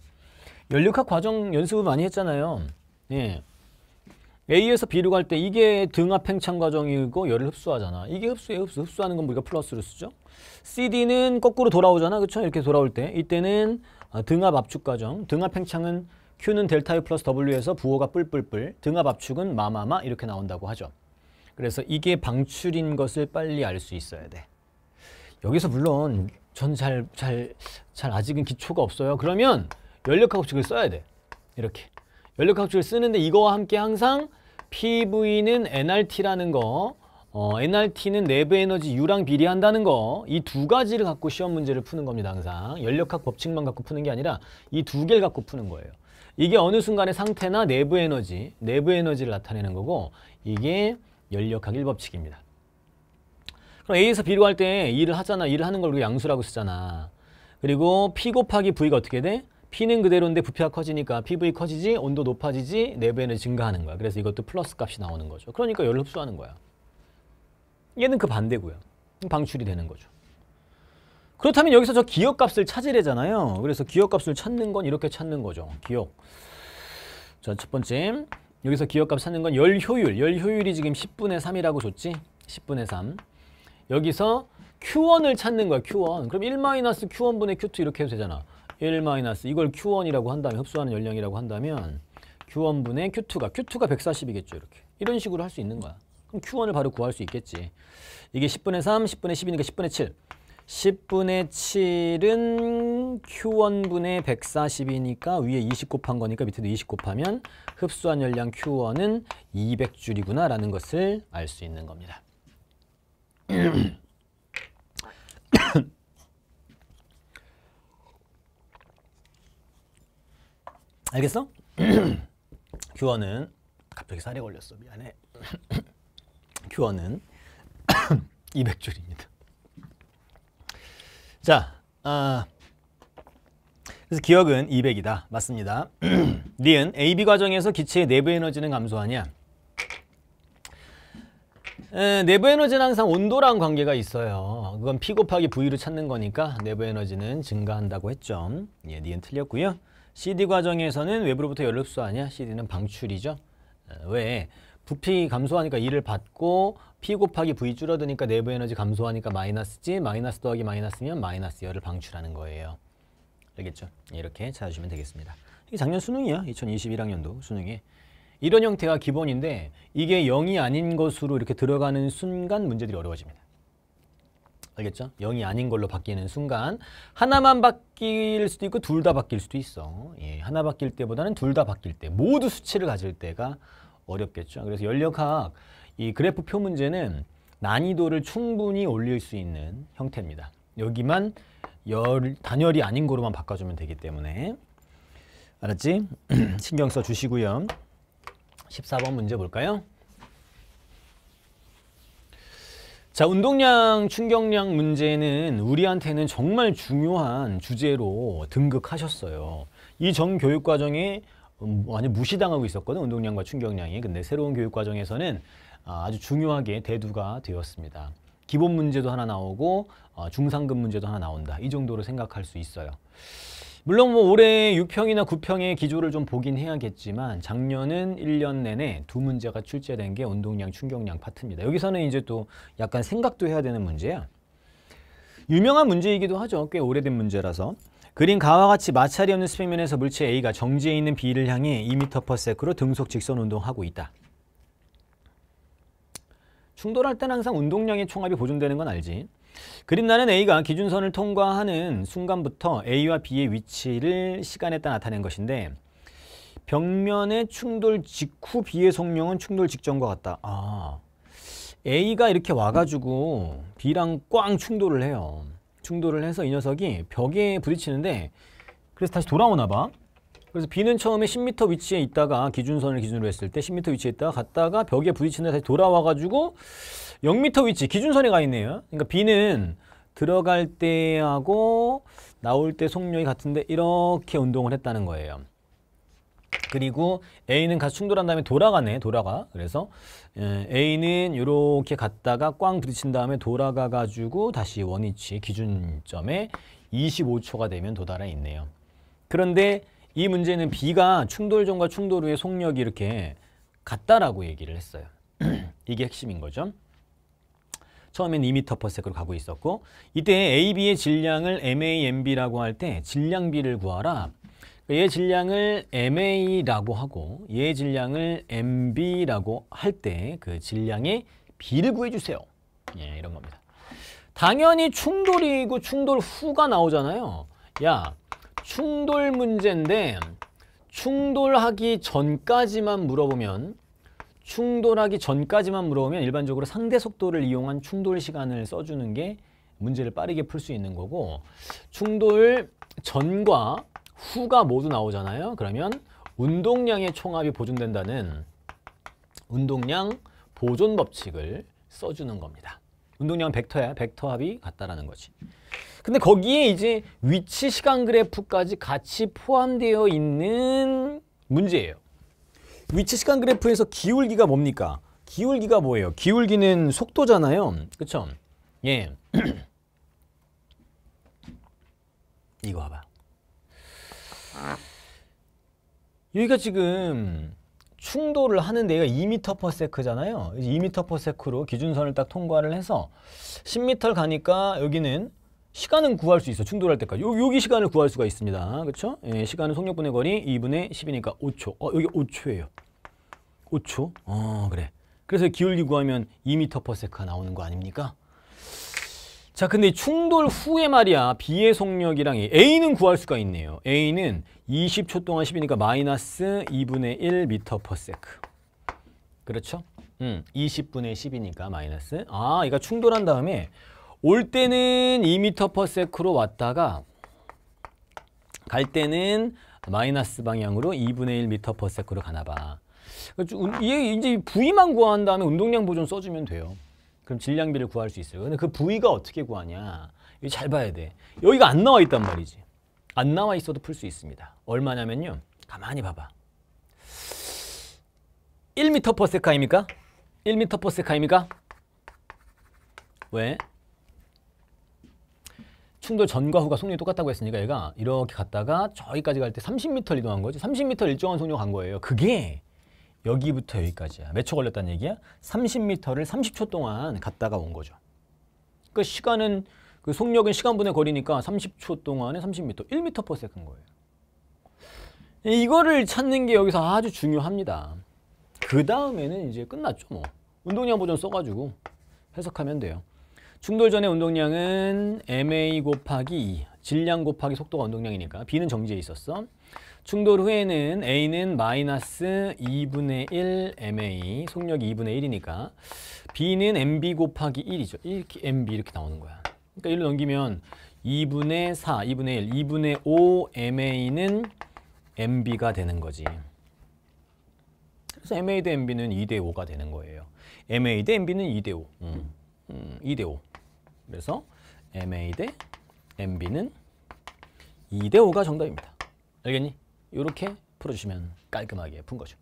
연력학 과정 연습을 많이 했잖아요. 예. A에서 B로 갈 때 이게 등압 팽창 과정이고 열을 흡수하잖아. 이게 흡수에 흡수. 흡수하는 건 우리가 플러스로 쓰죠. CD는 거꾸로 돌아오잖아. 그렇죠? 이렇게 돌아올 때. 이때는 아, 등압 압축 과정. 등압 팽창은 Q는 델타 U 플러스 W에서 부호가 뿔뿔뿔, 등압 압축은 마마마 이렇게 나온다고 하죠. 그래서 이게 방출인 것을 빨리 알 수 있어야 돼. 여기서 물론 전 잘잘 잘 아직은 기초가 없어요. 그러면 연력학 법칙을 써야 돼. 이렇게. 연력학 법칙을 쓰는데 이거와 함께 항상 PV는 NRT라는 거, 어, NRT는 내부 에너지 U랑 비례한다는 거, 이 두 가지를 갖고 시험 문제를 푸는 겁니다, 항상. 연력학 법칙만 갖고 푸는 게 아니라 이 두 개를 갖고 푸는 거예요. 이게 어느 순간의 상태나 내부 에너지, 내부 에너지를 나타내는 거고 이게 연력학 1법칙입니다. 그럼 A에서 B로 할 때 일을 하잖아. 일을 하는 걸 우리가 양수라고 쓰잖아. 그리고 P 곱하기 V가 어떻게 돼? P는 그대로인데 부피가 커지니까 PV 커지지, 온도 높아지지, 내부 에너지 증가하는 거야. 그래서 이것도 플러스 값이 나오는 거죠. 그러니까 열을 흡수하는 거야. 얘는 그 반대고요. 방출이 되는 거죠. 그렇다면 여기서 저 기억값을 찾으려잖아요 그래서 기억값을 찾는 건 이렇게 찾는 거죠. 기억. 자, 첫 번째. 여기서 기억값 찾는 건 열 효율. 열 효율이 지금 10분의 3이라고 줬지? 10분의 3. 여기서 Q1을 찾는 거야, Q1. 그럼 1-Q1분의 Q2 이렇게 해도 되잖아. 1- 이걸 Q1이라고 한다면, 흡수하는 연령이라고 한다면 Q1분의 Q2가, Q2가 140이겠죠, 이렇게. 이런 식으로 할 수 있는 거야. 그럼 Q1을 바로 구할 수 있겠지. 이게 10분의 3, 10분의 10이니까 10분의 7. 10분의 7은 Q1분의 140이니까 위에 20 곱한 거니까 밑에도 20 곱하면 흡수한 열량 Q1은 200줄이구나 라는 것을 알 수 있는 겁니다. *clears throat* 알겠어? 큐어는 *clears throat* 갑자기 살이 걸렸어 미안해 큐어는 *clears throat* 200줄입니다 자, 아, 그래서 기억은 200이다. 맞습니다. *clears throat* 니은 AB 과정에서 기체의 내부 에너지는 감소하냐? 에, 내부 에너지는 항상 온도랑 관계가 있어요. 그건 P 곱하기 V로 찾는 거니까 내부 에너지는 증가한다고 했죠. 예, 니은 틀렸고요. CD 과정에서는 외부로부터 열을 흡수하냐? CD는 방출이죠. 에, 왜? 부피 감소하니까 이를 받고 P 곱하기 V 줄어드니까 내부 에너지 감소하니까 마이너스지 마이너스 더하기 마이너스면 마이너스 열을 방출하는 거예요. 알겠죠? 이렇게 찾아주면 시 되겠습니다. 이게 작년 수능이야. 2021학년도 수능에. 이런 형태가 기본인데 이게 0이 아닌 것으로 이렇게 들어가는 순간 문제들이 어려워집니다. 알겠죠? 0이 아닌 걸로 바뀌는 순간 하나만 바뀔 수도 있고 둘 다 바뀔 수도 있어. 예, 하나 바뀔 때보다는 둘 다 바뀔 때 모두 수치를 가질 때가 어렵겠죠. 그래서 연력학 이 그래프 표 문제는 난이도를 충분히 올릴 수 있는 형태입니다. 여기만 열, 단열이 아닌 거로만 바꿔주면 되기 때문에 알았지? *clears throat* 신경 써 주시고요. 14번 문제 볼까요? 자, 운동량, 충격량 문제는 우리한테는 정말 중요한 주제로 등극하셨어요. 이 전 교육 과정에 완전 음, 무시당하고 있었거든, 운동량과 충격량이. 근데 새로운 교육 과정에서는 아, 아주 중요하게 대두가 되었습니다. 기본 문제도 하나 나오고 어, 중상급 문제도 하나 나온다. 이 정도로 생각할 수 있어요. 물론 뭐 올해 6평이나 9평의 기조를 좀 보긴 해야겠지만 작년은 1년 내내 두 문제가 출제된 게 운동량, 충격량 파트입니다. 여기서는 이제 또 약간 생각도 해야 되는 문제야. 유명한 문제이기도 하죠. 꽤 오래된 문제라서. 그린 가와 같이 마찰이 없는 수평면에서 물체 A가 정지해 있는 B를 향해 2m/s로 등속 직선 운동하고 있다. 충돌할 때는 항상 운동량의 총합이 보존되는 건 알지. 그림나는 A가 기준선을 통과하는 순간부터 A와 B의 위치를 시간에 따라 나타낸 것인데 벽면의 충돌 직후 B의 성명은 충돌 직전과 같다. 아, A가 이렇게 와가지고 B랑 꽝 충돌을 해요. 충돌을 해서 이 녀석이 벽에 부딪히는데 그래서 다시 돌아오나 봐. 그래서 B는 처음에 10m 위치에 있다가 기준선을 기준으로 했을 때 10m 위치에 있다가 갔다가 벽에 부딪히는데 다시 돌아와가지고 0m 위치 기준선에 가 있네요. 그러니까 B는 들어갈 때하고 나올 때 속력이 같은데 이렇게 운동을 했다는 거예요. 그리고 A는 가서 충돌한 다음에 돌아가네, 돌아가. 그래서 예, A는 이렇게 갔다가 꽝 부딪힌 다음에 돌아가가지고 다시 원위치 기준점에 25초가 되면 도달해 있네요. 그런데 이 문제는 B가 충돌전과 충돌 후의 속력이 이렇게 같다라고 얘기를 했어요. *clears throat* 이게 핵심인 거죠. 처음엔 2m/s로 가고 있었고 이때 AB의 질량을 MA, MB라고 할 때 질량 B를 구하라. 얘 질량을 MA라고 하고 얘 질량을 MB라고 할 때 그 질량의 B를 구해주세요. 예, 이런 겁니다. 당연히 충돌이고 충돌 후가 나오잖아요. 야, 충돌 문제인데 충돌하기 전까지만 물어보면 충돌하기 전까지만 물어보면 일반적으로 상대 속도를 이용한 충돌 시간을 써주는 게 문제를 빠르게 풀 수 있는 거고 충돌 전과 후가 모두 나오잖아요. 그러면 운동량의 총합이 보존된다는 운동량 보존 법칙을 써주는 겁니다. 운동량은 벡터야. 벡터 합이 같다라는 거지. 근데 거기에 이제 위치 시간 그래프까지 같이 포함되어 있는 문제예요. 위치 시간 그래프에서 기울기가 뭡니까? 기울기가 뭐예요? 기울기는 속도잖아요. 그쵸? 예. *clears throat* 이거 봐봐. 여기가 지금 충돌을 하는 데가 2m/s잖아요. 2m/s로 기준선을 딱 통과를 해서 1 0 m 가니까 여기는 시간은 구할 수 있어. 충돌할 때까지. 요, 여기 시간을 구할 수가 있습니다. 그쵸 예, 시간은 속력분의 거리 2분의 10이니까 5초. 어, 여기 5초예요. 5초? 어, 그래. 그래서 기울기 구하면 2m/s가 나오는 거 아닙니까? 자, 근데 충돌 후에 말이야. B의 속력이랑 A는 구할 수가 있네요. A는 20초 동안 10이니까 마이너스 2분의 1m/s. 그렇죠? 음, 20분의 10이니까 마이너스. 아, 이거 충돌한 다음에 올 때는 2m/s로 왔다가 갈 때는 마이너스 방향으로 2분의 1m/s로 가나 봐. 그러니까 이게 이제 V만 구한 다음에 운동량 보존 써주면 돼요. 그럼 질량비를 구할 수 있어요. 근데 그 V가 어떻게 구하냐. 여기 잘 봐야 돼. 여기가 안 나와 있단 말이지. 안 나와 있어도 풀 수 있습니다. 얼마냐면요. 가만히 봐봐. 1m/s입니까? 1m/s입니까? 왜? 충돌 전과 후가 속력이 똑같다고 했으니까 얘가 이렇게 갔다가 저기까지 갈 때 30m 이동한 거지. 30m 일정한 속력 간 거예요. 그게 여기부터 여기까지야. 몇 초 걸렸다는 얘기야? 30m를 30초 동안 갔다가 온 거죠. 그 시간은 그 속력은 시간분의 거리니까 30초 동안에 30m, 1m per s 거예요. 이거를 찾는 게 여기서 아주 중요합니다. 그 다음에는 이제 끝났죠 뭐. 운동량 보존 써가지고 해석하면 돼요. 충돌 전의 운동량은 ma 곱하기 2, e. 질량 곱하기 속도가 운동량이니까 b는 정지에 있었어. 충돌 후에는 a는 마이너스 2분의 1 ma, 속력이 2분의 1이니까 b는 mb 곱하기 1이죠. 이렇게 mb 이렇게 나오는 거야. 그러니까 1로 넘기면 2분의 4, 2분의 1, 2분의 5 ma는 mb가 되는 거지. 그래서 ma 대 mb는 2 대 5가 되는 거예요. ma 대 mb는 2 대 5. 음. 음, 2대 5. 그래서 MA 대 MB는 2대 5가 정답입니다. 알겠니? 이렇게 풀어주시면 깔끔하게 푼 거죠.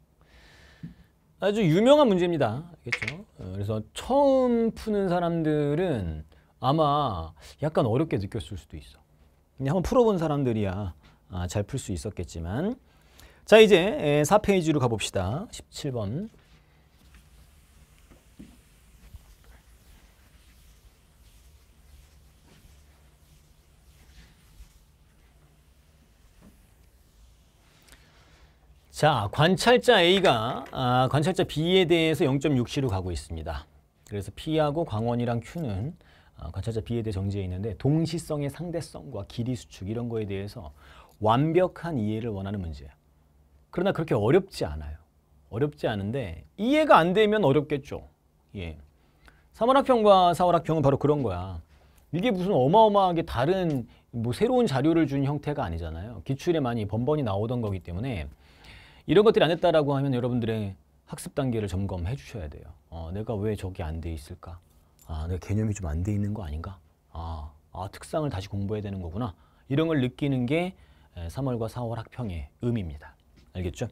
아주 유명한 문제입니다. 알겠죠? 어, 그래서 처음 푸는 사람들은 아마 약간 어렵게 느꼈을 수도 있어. 근데 한번 풀어본 사람들이야 아, 잘풀 수 있었겠지만 자 이제 4페이지로 가봅시다. 17번 자, 관찰자 A가 아, 관찰자 B에 대해서 0.67로 가고 있습니다. 그래서 P하고 광원이랑 Q는 아, 관찰자 B에 대해 정지해 있는데 동시성의 상대성과 길이 수축 이런 거에 대해서 완벽한 이해를 원하는 문제예요. 그러나 그렇게 어렵지 않아요. 어렵지 않은데 이해가 안 되면 어렵겠죠. 예. 3월학평과4월학평은 바로 그런 거야. 이게 무슨 어마어마하게 다른 뭐 새로운 자료를 준 형태가 아니잖아요. 기출에 많이 번번이 나오던 거기 때문에 이런 것들이 안 됐다라고 하면 여러분들의 학습 단계를 점검해 주셔야 돼요. 어, 내가 왜 저게 안돼 있을까? 아, 내 개념이 좀 안 돼 있는 거 아닌가? 아, 아, 특성을 다시 공부해야 되는 거구나. 이런 걸 느끼는 게 3월과 4월 학평의 의미입니다. 알겠죠?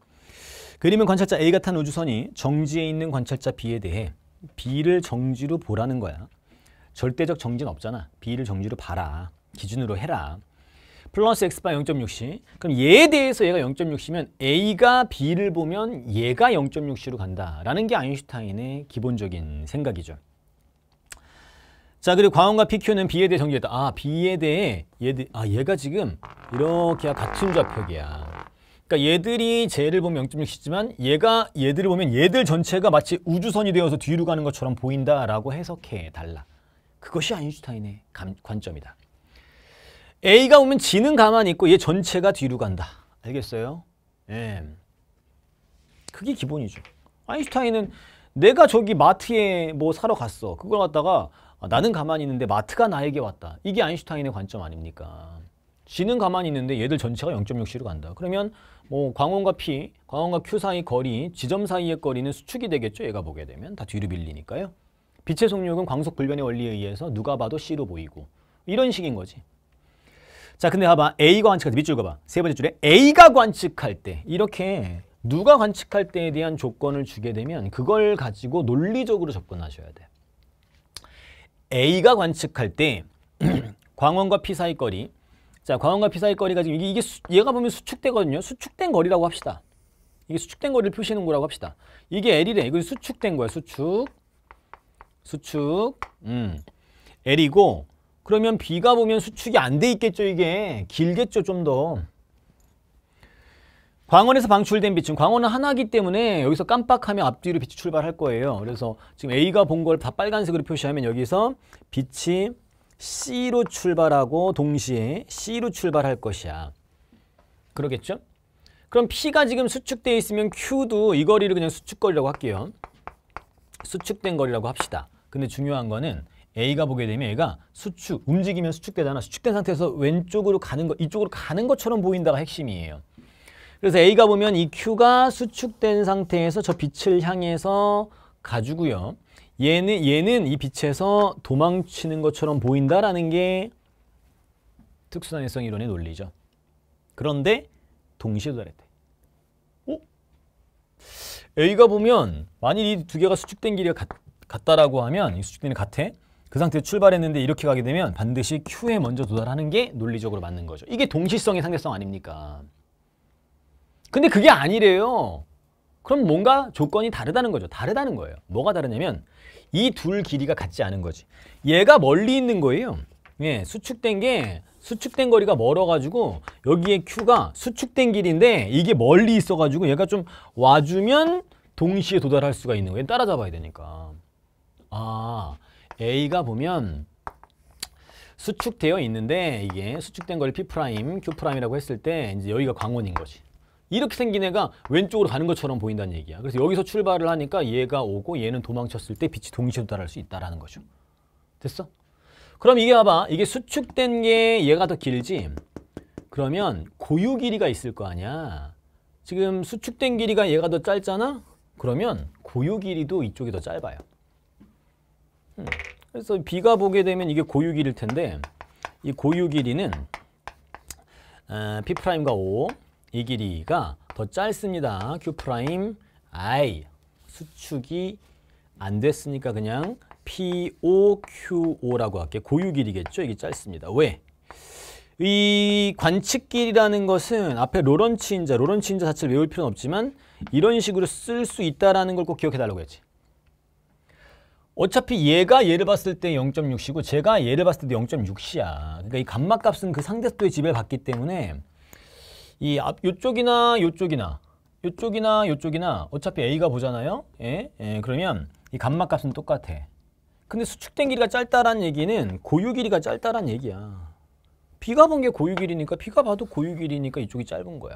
그림은 관찰자 A가 탄 우주선이 정지에 있는 관찰자 B에 대해 B를 정지로 보라는 거야. 절대적 정지는 없잖아. B를 정지로 봐라. 기준으로 해라. 플러스 x바 0.6c 그럼 얘에 대해서 얘가 0.6c면 a가 b를 보면 얘가 0.6c로 간다라는 게 아인슈타인의 기본적인 생각이죠. 자 그리고 과음과 PQ는 B에 대해 정리했다. 아 B에 대해 얘, 아, 얘가 지금 이렇게 같은 좌표기야. 그러니까 얘들이 쟤를 보면 0.6이지만 얘가 얘들을 보면 얘들 전체가 마치 우주선이 되어서 뒤로 가는 것처럼 보인다라고 해석해 달라. 그것이 아인슈타인의 감, 관점이다. A가 오면 지는 가만히 있고 얘 전체가 뒤로 간다. 알겠어요? 예. 그게 기본이죠. 아인슈타인은 내가 저기 마트에 뭐 사러 갔어. 그걸 갖다가 아, 나는 가만히 있는데 마트가 나에게 왔다. 이게 아인슈타인의 관점 아닙니까? 지는 가만히 있는데 얘들 전체가 0.6C로 간다. 그러면 뭐 광원과 P, 광원과 Q 사이 거리, 지점 사이의 거리는 수축이 되겠죠. 얘가 보게 되면 다 뒤로 밀리니까요. 빛의 속력은 광속 불변의 원리에 의해서 누가 봐도 C로 보이고 이런 식인 거지. 자, 근데 봐봐. A가 관측할 때 밑줄 봐봐. 세 번째 줄에 A가 관측할 때 이렇게 누가 관측할 때에 대한 조건을 주게 되면 그걸 가지고 논리적으로 접근하셔야 돼. A가 관측할 때 *clears throat* 광원과 P 사이 거리 자, 광원과 P 사이 거리가 지금 이게, 이게 수, 얘가 보면 수축되거든요. 수축된 거리라고 합시다. 이게 수축된 거리를 표시하는 거라고 합시다. 이게 L이래. 이건 수축된 거야. 수축. 수축. 음. L이고 그러면 B가 보면 수축이 안 돼 있겠죠 이게 길겠죠 좀 더 광원에서 방출된 빛은 광원은 하나기 때문에 여기서 깜빡하면 앞뒤로 빛이 출발할 거예요 그래서 지금 A가 본 걸 다 빨간색으로 표시하면 여기서 빛이 C로 출발하고 동시에 C로 출발할 것이야 그러겠죠? 그럼 P가 지금 수축되어 있으면 Q도 이 거리를 그냥 수축거리라고 할게요 수축된 거리라고 합시다 근데 중요한 거는 A가 보게 되면 얘가 수축, 움직이면 수축되잖아. 수축된 상태에서 왼쪽으로 가는 것, 이쪽으로 가는 것처럼 보인다가 핵심이에요. 그래서 A가 보면 이 Q가 수축된 상태에서 저 빛을 향해서 가주고요. 얘는, 얘는 이 빛에서 도망치는 것처럼 보인다라는 게 특수단일성 이론의 논리죠. 그런데 동시에 도달했대. 어? A가 보면 만일 이 두 개가 수축된 길이 같, 다라고 하면 이 수축된 길이 같아? 그상태에 출발했는데 이렇게 가게 되면 반드시 Q에 먼저 도달하는 게 논리적으로 맞는 거죠. 이게 동시성의 상대성 아닙니까? 근데 그게 아니래요. 그럼 뭔가 조건이 다르다는 거죠. 다르다는 거예요. 뭐가 다르냐면 이 둘 길이가 같지 않은 거지. 얘가 멀리 있는 거예요. 예, 수축된 게 수축된 거리가 멀어가지고 여기에 Q가 수축된 길인데 이게 멀리 있어가지고 얘가 좀 와주면 동시에 도달할 수가 있는 거예요. 따라잡아야 되니까. 아, A가 보면 수축되어 있는데 이게 수축된 걸 P'Q', Q'이라고 했을 때 이제 여기가 광원인 거지. 이렇게 생긴 애가 왼쪽으로 가는 것처럼 보인다는 얘기야. 그래서 여기서 출발을 하니까 얘가 오고 얘는 도망쳤을 때 빛이 동시에 도달할 수 있다라는 거죠. 됐어? 그럼 이게 봐봐. 이게 수축된 게 얘가 더 길지? 그러면 고유 길이가 있을 거 아니야. 지금 수축된 길이가 얘가 더 짧잖아? 그러면 고유 길이도 이쪽이 더 짧아요. 그래서 비가 보게 되면 이게 고유길일 텐데 이 고유길이는 B'과 아, O 이 길이가 더 짧습니다. Q' I 수축이 안 됐으니까 그냥 POQO라고 할게 고유 길이겠죠? 이게 짧습니다. 왜? 이 관측길이라는 것은 앞에 로런치 인자, 로런치 인자 자체를 외울 필요는 없지만 이런 식으로 쓸 수 있다는 걸 꼭 기억해달라고 했지. 어차피 얘가 얘를 봤을 때0 6이고 제가 얘를 봤을 때0 6이야 그러니까 이 감마값은 그 상대수도의 지배받기 때문에 이 앞, 요쪽이나 요쪽이나 요쪽이나 요쪽이나 어차피 A가 보잖아요. 예? 예 그러면 이 감마값은 똑같아. 근데 수축된 길이가 짧다란 얘기는 고유 길이가 짧다란 얘기야. B가 본 게 고유 길이니까 B가 봐도 고유 길이니까 이쪽이 짧은 거야.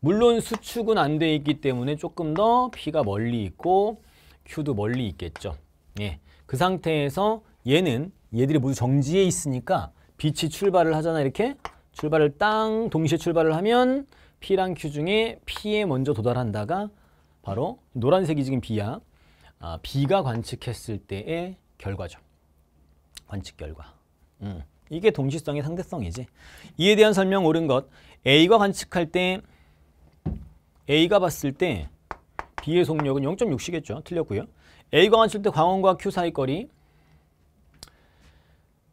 물론 수축은 안 돼 있기 때문에 조금 더 B가 멀리 있고 Q도 멀리 있겠죠. 예, 그 상태에서 얘는 얘들이 모두 정지에 있으니까 빛이 출발을 하잖아 이렇게 출발을 땅 동시에 출발을 하면 P랑 Q 중에 P에 먼저 도달한다가 바로 노란색이 지금 B야 아, B가 관측했을 때의 결과죠 관측 결과 음, 이게 동시성의 상대성이지 이에 대한 설명 옳은 것 A가 관측할 때 A가 봤을 때 B의 속력은 0.6이겠죠 틀렸고요 A가 맞출 때 광원과 Q 사이 거리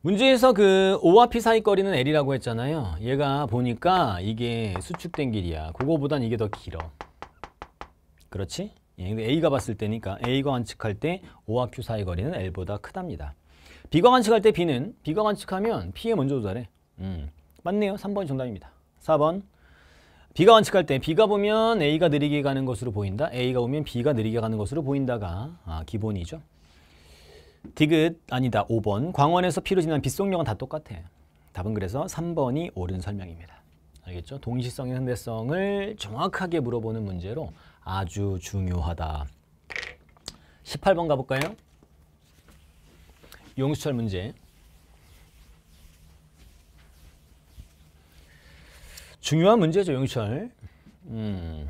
문제에서 그 O와 P 사이 거리는 L이라고 했잖아요. 얘가 보니까 이게 수축된 길이야. 그거보단 이게 더 길어. 그렇지? 예, 근데 A가 봤을 때니까 A가 관측할 때 O와 Q 사이 거리는 L보다 크답니다. B가 관측할 때 B는 B가 관측하면 P에 먼저 도달해. 음, 맞네요. 3번이 정답입니다. 4번 B가 관측할 때 B가 보면 A가 느리게 가는 것으로 보인다. A가 오면 B가 느리게 가는 것으로 보인다가 아, 기본이죠. 디귿 아니다. 5번. 광원에서 P로 지난 빗속력은 다 똑같아. 답은 그래서 3번이 옳은 설명입니다. 알겠죠? 동시성의 상대성을 정확하게 물어보는 문제로 아주 중요하다. 18번 가볼까요? 용수철 문제. 중요한 문제죠, 용철. 음.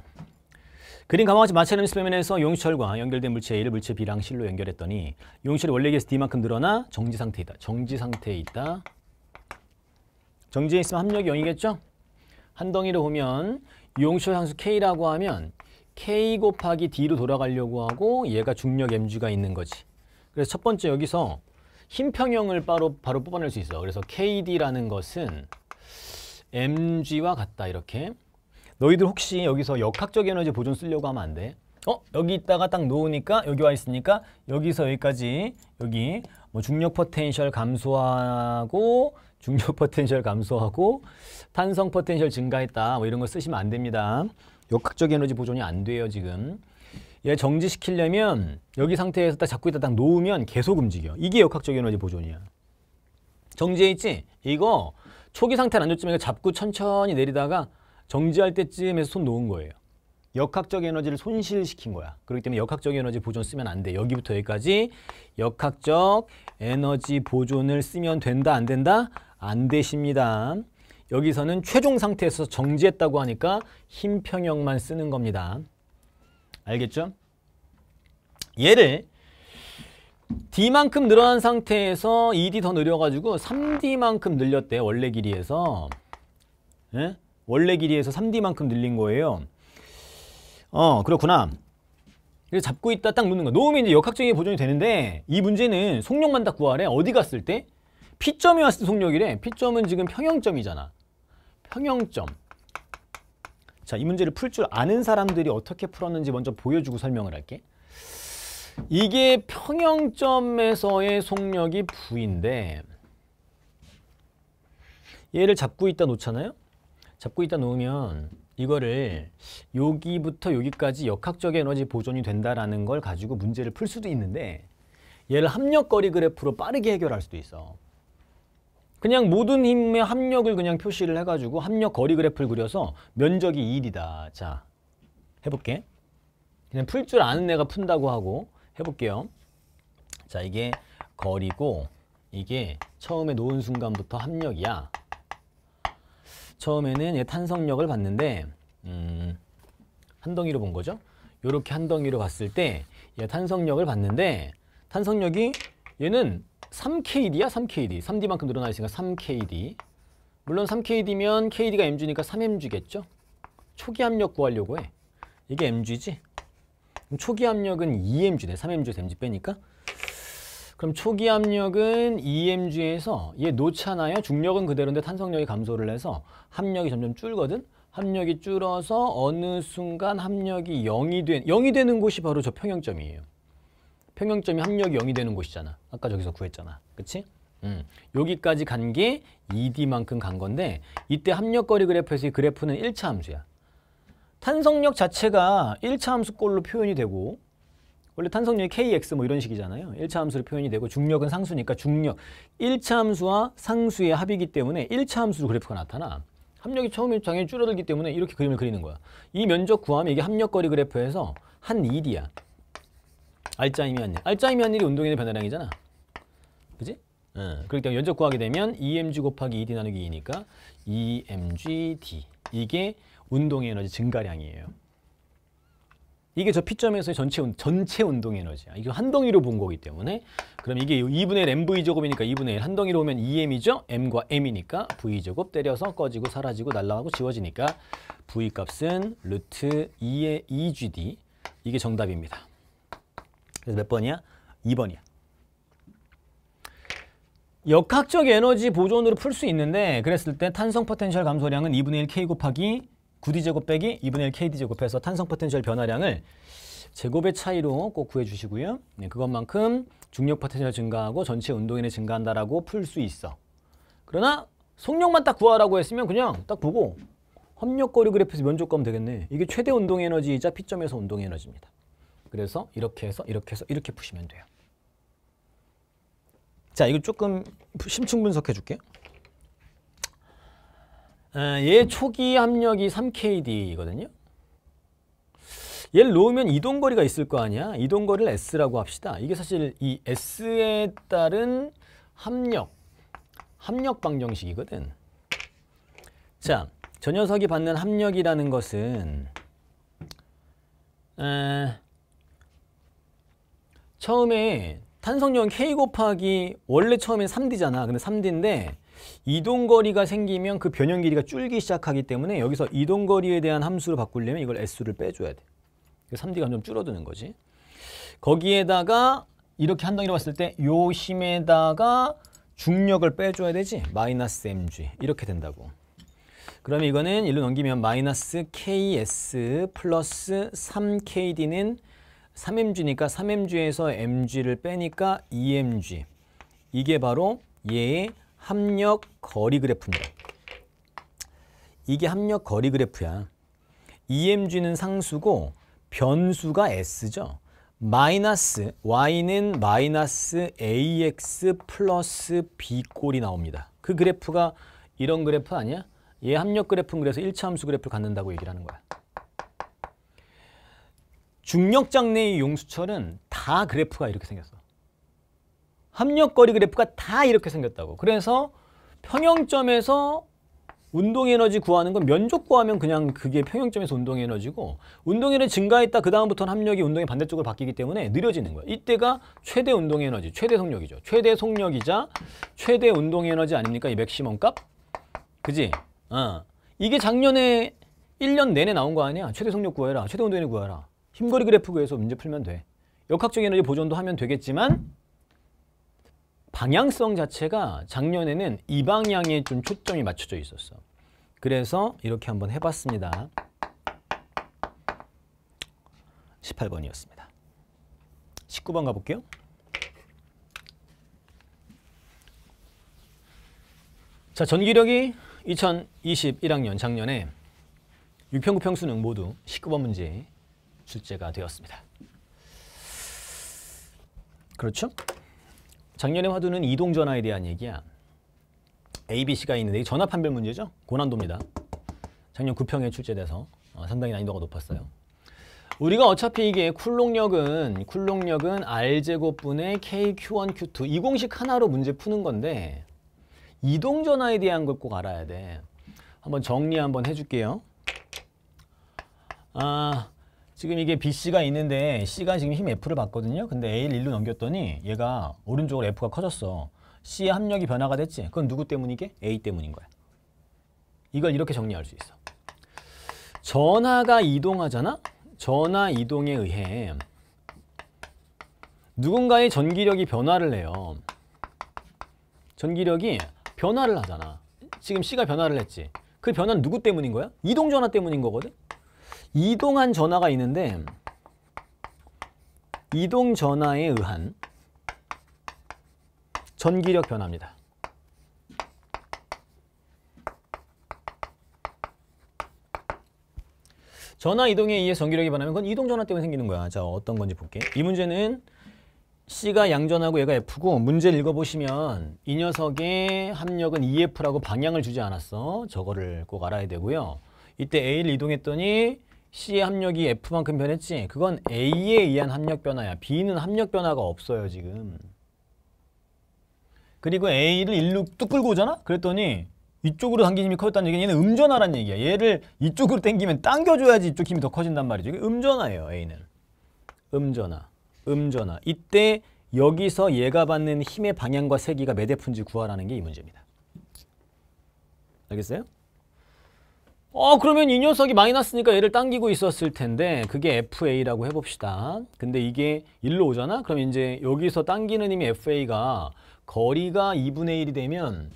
그림 감화같이 마찰음 스페면에서 용철과 연결된 물체 A를 물체 B랑 실로 연결했더니 용철이 원래 계수 D만큼 늘어나 정지 상태에 있다. 정지 상태에 있다. 정지에 있으면 합력이 0이겠죠? 한 덩이로 보면 용철 상수 K라고 하면 K 곱하기 D로 돌아가려고 하고 얘가 중력 MG가 있는 거지. 그래서 첫 번째 여기서 힘평형을 바로, 바로 뽑아낼 수 있어. 그래서 KD라는 것은 mg와 같다 이렇게 너희들 혹시 여기서 역학적 에너지 보존 쓰려고 하면 안 돼. 어? 여기 있다가 딱 놓으니까 여기 와 있으니까 여기서 여기까지 여기 뭐 중력 포텐셜 감소하고 중력 *laughs* 포텐셜 감소하고 탄성 포텐셜 증가했다 뭐 이런 거 쓰시면 안 됩니다. 역학적 에너지 보존이 안 돼요 지금. 얘 정지시키려면 여기 상태에서 딱 잡고 있다 딱 놓으면 계속 움직여. 이게 역학적 에너지 보존이야. 정지해 있지? 이거 초기 상태는 안 좋지만 잡고 천천히 내리다가 정지할 때쯤에서 손 놓은 거예요. 역학적 에너지를 손실시킨 거야. 그렇기 때문에 역학적 에너지 보존 쓰면 안 돼. 여기부터 여기까지 역학적 에너지 보존을 쓰면 된다 안 된다? 안 되십니다. 여기서는 최종 상태에서 정지했다고 하니까 힘평형만 쓰는 겁니다. 알겠죠? 얘를 D만큼 늘어난 상태에서 2D 더 늘려가지고 3D만큼 늘렸대 원래 길이에서. 예? 원래 길이에서 3D만큼 늘린 거예요. 어, 그렇구나. 그래서 잡고 있다 딱 놓는 거. 놓으면 이제 역학적인 보존이 되는데 이 문제는 속력만 딱 구하래. 어디 갔을 때? P점이 왔을 때 속력이래. P점은 지금 평형점이잖아. 평형점. 자, 이 문제를 풀 줄 아는 사람들이 어떻게 풀었는지 먼저 보여주고 설명을 할게. 이게 평형점에서의 속력이 부인데 얘를 잡고 있다 놓잖아요. 잡고 있다 놓으면 이거를 여기부터 여기까지 역학적 에너지 보존이 된다라는 걸 가지고 문제를 풀 수도 있는데 얘를 합력거리 그래프로 빠르게 해결할 수도 있어. 그냥 모든 힘의 합력을 그냥 표시를 해가지고 합력 거리 그래프를 그려서 면적이 1이다. 자, 해볼게. 그냥 풀 줄 아는 애가 푼다고 하고 해볼게요. 자, 이게 거리고 이게 처음에 놓은 순간부터 합력이야. 처음에는 탄성력을 봤는데 음, 한 덩이로 본 거죠. 이렇게 한 덩이로 봤을 때 탄성력을 봤는데 탄성력이 얘는 3KD야 3KD. 3D만큼 늘어나 있으니까 3KD. 물론 3KD면 KD가 MG니까 3MG겠죠. 초기 압력 구하려고 해. 이게 MG지. 그럼 초기 압력은 2mg네. E 3 m g 에 mg 빼니까. 그럼 초기 압력은 2mg에서 e 얘 놓잖아요. 중력은 그대로인데 탄성력이 감소를 해서 합력이 점점 줄거든. 합력이 줄어서 어느 순간 합력이 0이 된 0이 되는 곳이 바로 저 평형점이에요. 평형점이 합력이 0이 되는 곳이잖아. 아까 저기서 구했잖아. 그치? 음, 여기까지 간 게 2D만큼 e 간 건데 이때 합력거리 그래프에서 이 그래프는 1차 함수야. 탄성력 자체가 1차 함수꼴로 표현이 되고 원래 탄성력이 kx 뭐 이런 식이잖아요. 1차 함수로 표현이 되고 중력은 상수니까 중력 1차 함수와 상수의 합이기 때문에 1차 함수로 그래프가 나타나. 합력이 처음에 당연히 줄어들기 때문에 이렇게 그림을 그리는 거야. 이 면적 구하면 이게 합력거리 그래프에서 한 일이야. 알짜이면 일. 알짜이면 일이 운동의 변화량이잖아. 그지? 응. 그렇기 때문에 면적 구하게 되면 2mg 곱하기 2d 나누기 2니까 2mgd. 이게 운동 에너지 증가량이에요. 이게 저 P점에서의 전체, 전체 운동 에너지야. 이거 한 덩이로 본 거기 때문에 그럼 이게 2분의 1 MV 제곱이니까 2분의 1한 덩이로 오면 2M이죠? E M과 M이니까 V 제곱 때려서 꺼지고 사라지고 날라가고 지워지니까 V 값은 루트 2의 2GD e 이게 정답입니다. 그래서 몇 번이야? 2번이야. 역학적 에너지 보존으로 풀 수 있는데 그랬을 때 탄성 포텐셜 감소량은 2분의 1 K 곱하기 9D제곱 빼기 2분의 1 KD제곱해서 탄성 포텐셜 변화량을 제곱의 차이로 꼭 구해주시고요. 네, 그것만큼 중력 포텐셜 증가하고 전체 운동인의 증가한다라고 풀 수 있어. 그러나 속력만 딱 구하라고 했으면 그냥 딱 보고 협력거리 그래프에서 면적 가면 되겠네. 이게 최대 운동 에너지이자 P점에서 운동 에너지입니다. 그래서 이렇게 해서 이렇게 해서 이렇게 푸시면 돼요. 자, 이거 조금 심층 분석해 줄게요. 얘 초기 합력이 3KD거든요. 얘를 놓으면 이동거리가 있을 거 아니야. 이동거리를 S라고 합시다. 이게 사실 이 S에 따른 합력, 합력 방정식이거든. 자, 저 녀석이 받는 합력이라는 것은 에, 처음에 탄성형 K 곱하기 원래 처음에 3D잖아. 근데 3D인데 이동 거리가 생기면 그 변형 길이가 줄기 시작하기 때문에 여기서 이동 거리에 대한 함수를 바꾸려면 이걸 s를 빼줘야 돼. 3d가 점 줄어드는 거지. 거기에다가 이렇게 한 덩이로 봤을 때 요 힘에다가 중력을 빼줘야 되지. 마이너스 mg 이렇게 된다고. 그러면 이거는 일로 넘기면 마이너스 ks 플러스 3kd는 3mg니까 3mg에서 mg를 빼니까 2mg. 이게 바로 얘의 합력 거리 그래프입니다. 이게 합력 거리 그래프야. EMG는 상수고 변수가 S죠. 마이너스 Y는 마이너스 AX 플러스 B꼴이 나옵니다. 그 그래프가 이런 그래프 아니야? 얘 합력 그래프는 그래서 1차 함수 그래프를 갖는다고 얘기를 하는 거야. 중력장 내의 용수철은 다 그래프가 이렇게 생겼어. 합력거리 그래프가 다 이렇게 생겼다고. 그래서 평형점에서 운동에너지 구하는 건 면적 구하면 그냥 그게 평형점에서 운동에너지고 운동에너지 증가했다 그 다음부터는 합력이 운동의 반대쪽으로 바뀌기 때문에 느려지는 거야. 이때가 최대 운동에너지, 최대 속력이죠. 최대 속력이자 최대 운동에너지 아닙니까? 이 맥시멈 값? 그지? 어. 이게 작년에 1년 내내 나온 거 아니야? 최대 속력 구해라, 최대 운동에너지 구해라. 힘거리 그래프 구해서 문제 풀면 돼. 역학적 에너지 보존도 하면 되겠지만 방향성 자체가 작년에는 이 방향에 좀 초점이 맞춰져 있었어. 그래서 이렇게 한번 해봤습니다. 18번이었습니다. 19번 가볼게요. 자, 전기력이 2021학년 작년에 6평, 9평 수능 모두 19번 문제 출제가 되었습니다. 그렇죠? 작년에 화두는 이동 전화에 대한 얘기야. ABC가 있는데 전화 판별 문제죠. 고난도입니다. 작년 9평에 출제돼서 어, 상당히 난이도가 높았어요. 우리가 어차피 이게 쿨롱력은 쿨롱력은 R제곱분의 KQ1, Q2 이 공식 하나로 문제 푸는 건데 이동 전화에 대한 걸 꼭 알아야 돼. 한번 정리 한번 해줄게요. 아, 지금 이게 BC가 있는데 C가 지금 힘 F를 받거든요. 근데 A를 1로 넘겼더니 얘가 오른쪽으로 F가 커졌어. C의 합력이 변화가 됐지. 그건 누구 때문이게? A 때문인 거야. 이걸 이렇게 정리할 수 있어. 전하가 이동하잖아? 전하 이동에 의해 누군가의 전기력이 변화를 해요. 전기력이 변화를 하잖아. 지금 C가 변화를 했지. 그 변화는 누구 때문인 거야? 이동전화 때문인 거거든? 이동한 전화가 있는데 이동 전화에 의한 전기력 변화입니다. 전화 이동에 의해 전기력이 변하면 그건 이동 전화 때문에 생기는 거야. 자, 어떤 건지 볼게. 이 문제는 C가 양전하고 얘가 F고 문제를 읽어보시면 이 녀석의 합력은 EF라고 방향을 주지 않았어. 저거를 꼭 알아야 되고요. 이때 A를 이동했더니 C의 합력이 F만큼 변했지? 그건 A에 의한 합력 변화야. B는 합력 변화가 없어요, 지금. 그리고 A를 일로 뚝 끌고 오잖아? 그랬더니 이쪽으로 당긴 힘이 커졌다는 얘기는 얘는 음전화란 얘기야. 얘를 이쪽으로 당기면 당겨줘야지 이쪽 힘이 더 커진단 말이죠. 이게 음전화예요, A는. 음전화, 음전화. 이때 여기서 얘가 받는 힘의 방향과 세기가 몇 F인지 구하라는 게 이 문제입니다. 알겠어요? 어 그러면 이 녀석이 마이너스니까 얘를 당기고 있었을 텐데 그게 FA라고 해봅시다. 근데 이게 1로 오잖아? 그럼 이제 여기서 당기는 힘이 FA가 거리가 2분의 1이 되면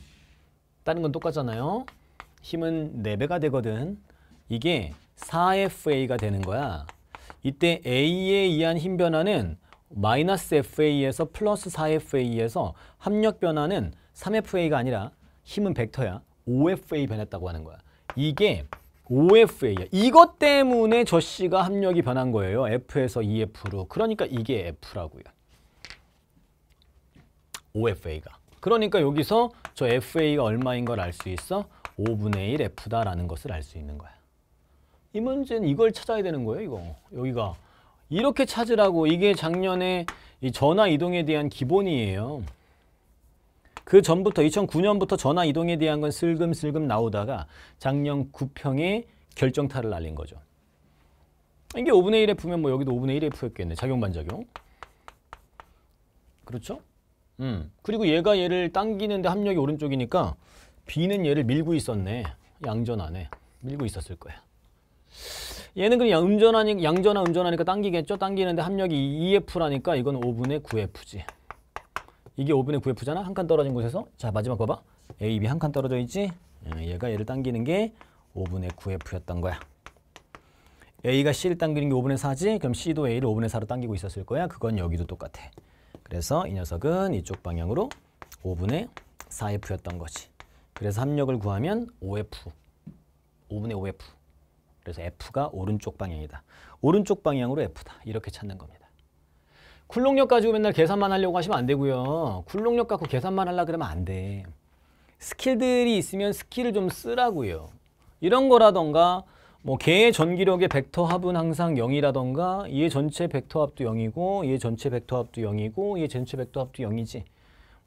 다른 건 똑같잖아요. 힘은 4배가 되거든. 이게 4FA가 되는 거야. 이때 A에 의한 힘 변화는 마이너스 FA에서 플러스 4FA에서 합력 변화는 3FA가 아니라 힘은 벡터야. 5FA 변했다고 하는 거야. 이게 OFA야. 이것 때문에 저 C가 합력이 변한 거예요. F에서 EF로. 그러니까 이게 F라고요. OFA가. 그러니까 여기서 저 FA가 얼마인 걸 알 수 있어? 5분의 1 F다라는 것을 알 수 있는 거야. 이 문제는 이걸 찾아야 되는 거예요, 이거. 여기가. 이렇게 찾으라고 이게 작년에 전화 이동에 대한 기본이에요. 그 전부터 2009년부터 전화 이동에 대한 건 슬금슬금 나오다가 작년 9평에 결정타를 날린 거죠. 이게 5분의 1 F면 뭐 여기도 5분의 1 F였겠네. 작용 반작용. 그렇죠? 음. 그리고 얘가 얘를 당기는데 합력이 오른쪽이니까 B는 얘를 밀고 있었네. 양전 안에. 밀고 있었을 거야. 얘는 그냥 음전하니 양전화 음전하니까 당기겠죠? 당기는데 합력이 2F라니까 이건 5분의 9F지. 이게 5분의 9F잖아. 한 칸 떨어진 곳에서. 자, 마지막 봐봐. A, B 한 칸 떨어져 있지? 얘가 얘를 당기는 게 5분의 9F였던 거야. A가 C를 당기는 게 5분의 4지? 그럼 C도 A를 5분의 4로 당기고 있었을 거야. 그건 여기도 똑같아. 그래서 이 녀석은 이쪽 방향으로 5분의 4F였던 거지. 그래서 합력을 구하면 5F. 5분의 5F. 그래서 F가 오른쪽 방향이다. 오른쪽 방향으로 F다. 이렇게 찾는 겁니다. 쿨록력 가지고 맨날 계산만 하려고 하시면 안 되고요. 쿨록력 갖고 계산만 하려 그러면 안 돼. 스킬들이 있으면 스킬을 좀 쓰라고요. 이런 거라던가 뭐 개의 전기력의 벡터 합은 항상 0이라던가 얘 전체 벡터 합도 0이고 얘 전체 벡터 합도 0이고 얘 전체 벡터 합도 0이지.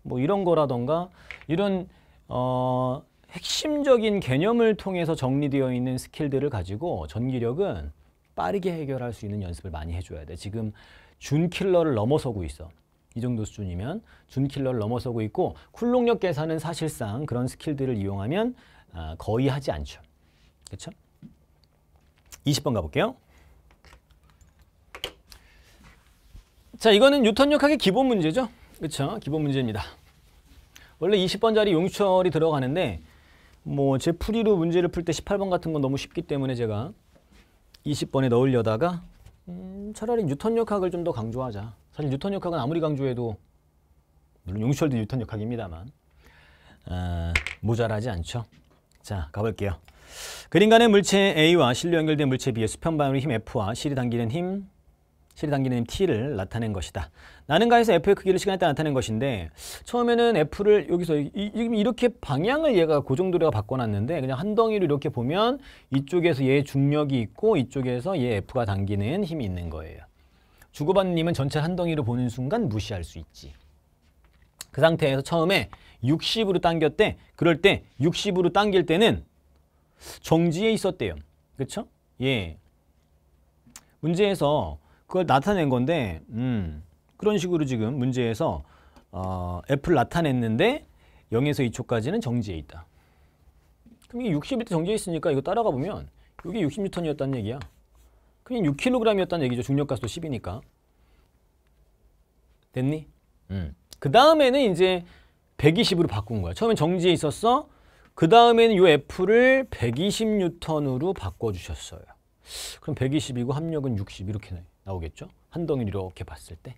뭐 이런 거라던가 이런 어 핵심적인 개념을 통해서 정리되어 있는 스킬들을 가지고 전기력은 빠르게 해결할 수 있는 연습을 많이 해줘야 돼. 지금 준킬러를 넘어서고 있어. 이 정도 수준이면 준킬러를 넘어서고 있고 쿨록력 계산은 사실상 그런 스킬들을 이용하면 아, 거의 하지 않죠. 그렇죠? 20번 가볼게요. 자, 이거는 뉴턴역학의 기본 문제죠. 그렇죠? 기본 문제입니다. 원래 20번 자리 용철이 들어가는데 뭐 제 풀이로 문제를 풀 때 18번 같은 건 너무 쉽기 때문에 제가 20번에 넣으려다가 음, 차라리 뉴턴 역학을 좀 더 강조하자. 사실 뉴턴 역학은 아무리 강조해도 물론 용철도 뉴턴 역학입니다만 아, 모자라지 않죠. 자, 가볼게요. 그림 간의 물체 A와 실로 연결된 물체 B의 수평 방향의 힘 F와 실이 당기는 힘 실리당기는 T를 나타낸 것이다. 나는가에서 F의 크기를 시간에 따라 나타낸 것인데 처음에는 F를 여기서 이, 렇게 방향을 얘가 고정도로 그 바꿔놨는데 그냥 한 덩이로 이렇게 보면 이쪽에서 얘 중력이 있고 이쪽에서 얘 F가 당기는 힘이 있는 거예요. 주고받는 님은 전체 한 덩이로 보는 순간 무시할 수 있지. 그 상태에서 처음에 60으로 당겼대. 그럴 때 60으로 당길 때는 정지에 있었대요. 그렇죠? 예. 문제에서 그걸 나타낸 건데 음, 그런 식으로 지금 문제에서 어, F를 나타냈는데 0에서 2초까지는 정지해 있다. 그럼 이게 60m 정지해 있으니까 이거 따라가 보면 이게 60N이었다는 얘기야. 그냥 6kg이었다는 얘기죠. 중력가스도 10이니까. 됐니? 음. 그 다음에는 이제 120으로 바꾼 거야. 처음엔 정지에 있었어. 그 다음에는 이 F를 120N으로 바꿔주셨어요. 그럼 120이고 합력은 60 이렇게 나요. 나오겠죠? 한동이 이렇게 봤을 때.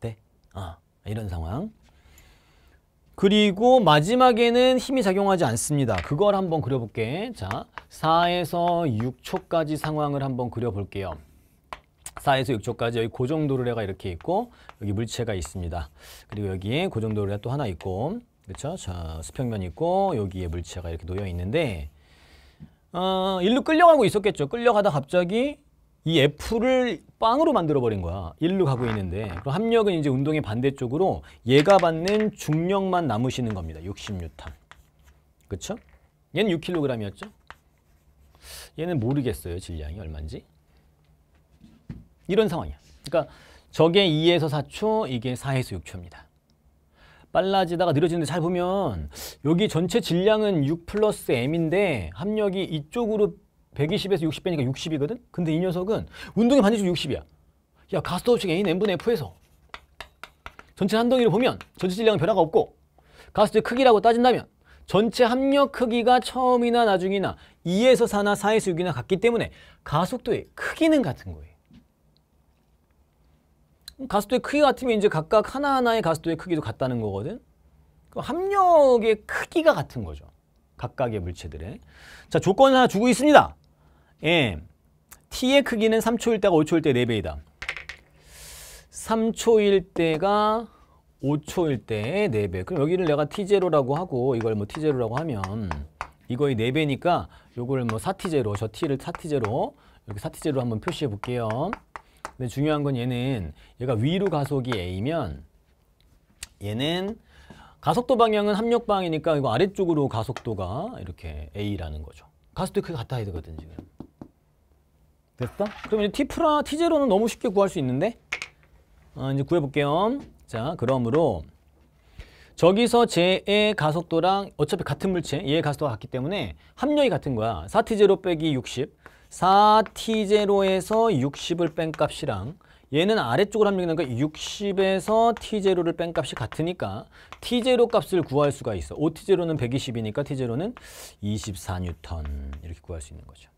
네. 아, 이런 상황. 그리고 마지막에는 힘이 작용하지 않습니다. 그걸 한번 그려볼게. 자, 4에서 6초까지 상황을 한번 그려볼게요. 4에서 6초까지 여기 고정도르레가 이렇게 있고 여기 물체가 있습니다. 그리고 여기에 고정도르래 또 하나 있고 그렇죠? 자, 수평면 있고 여기에 물체가 이렇게 놓여 있는데 어, 일로 끌려가고 있었겠죠. 끌려가다 갑자기 이 F를 빵으로 만들어버린 거야. 1로 가고 있는데. 그럼 합력은 이제 운동의 반대쪽으로 얘가 받는 중력만 남으시는 겁니다. 66탄. 그쵸? 얘는 6kg이었죠? 얘는 모르겠어요. 질량이 얼마인지. 이런 상황이야. 그러니까 저게 2에서 4초, 이게 4에서 6초입니다. 빨라지다가 느려지는데 잘 보면 여기 전체 질량은 6 플러스 M인데 합력이 이쪽으로 120에서 60 빼니까 60이거든? 근데 이 녀석은 운동의 반지수 60이야. 야, 가스도우식 A는 N분의 F에서 전체 한덩이를 보면 전체 질량은 변화가 없고 가스의 크기라고 따진다면 전체 합력 크기가 처음이나 나중이나 2에서 4나 4에서 6이나 같기 때문에 가속도의 크기는 같은 거예요. 가속도의 크기 같으면 이제 각각 하나하나의 가속도의 크기도 같다는 거거든. 그 합력의 크기가 같은 거죠. 각각의 물체들의. 자, 조건을 하나 주고 있습니다. 예. t의 크기는 3초일 때가 5초일 때 4배이다. 3초일 때가 5초일 때 4배. 그럼 여기를 내가 t0라고 하고 이걸 뭐 t0라고 하면 이거의 4배니까 이걸뭐 4t0, 저 t를 4t0 이렇게 4t0로 한번 표시해 볼게요. 근데 중요한 건 얘는 얘가 위로 가속이 a면 얘는 가속도 방향은 합력 방이니까 이거 아래쪽으로 가속도가 이렇게 a라는 거죠. 가속도 크게 같아야 되거든요. 지금. 됐다 그럼 이제 T프라, t 제는 너무 쉽게 구할 수 있는데? 아, 이제 구해볼게요. 자, 그러므로 저기서 제의 가속도랑 어차피 같은 물체, 얘의 가속도가 같기 때문에 합력이 같은 거야. 4T0 빼기 60. 4T0에서 60을 뺀 값이랑 얘는 아래쪽으로 합력이니까 60에서 T0를 뺀 값이 같으니까 T0 값을 구할 수가 있어. 5T0는 120이니까 T0는 24N 이렇게 구할 수 있는 거죠.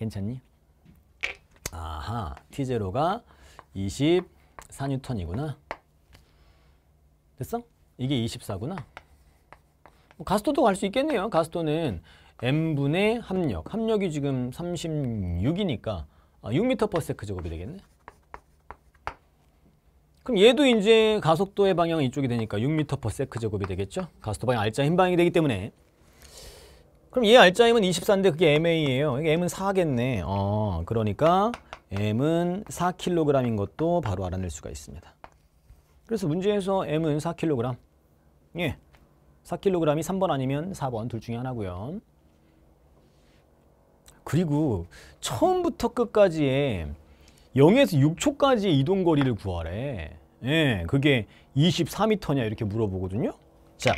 괜찮니? 아하, T0가 24N이구나. 됐어? 이게 24구나. 뭐 가스토도 갈 수 있겠네요. 가스토는 M분의 합력. 합력이 지금 36이니까 아, 6m/s 그 제곱이 되겠네. 그럼 얘도 이제 가속도의 방향은 이쪽이 되니까 6m/s 그 제곱이 되겠죠? 가속도 방향 R자 흰 방향이 되기 때문에 그럼 얘 알짜임은 24인데 그게 MA예요. M은 4겠네. 어, 그러니까 M은 4kg인 것도 바로 알아낼 수가 있습니다. 그래서 문제에서 M은 4kg. 예. 4kg이 3번 아니면 4번 둘 중에 하나고요. 그리고 처음부터 끝까지의 0에서 6초까지 이동 거리를 구하래. 예, 그게 24m냐 이렇게 물어보거든요. 자,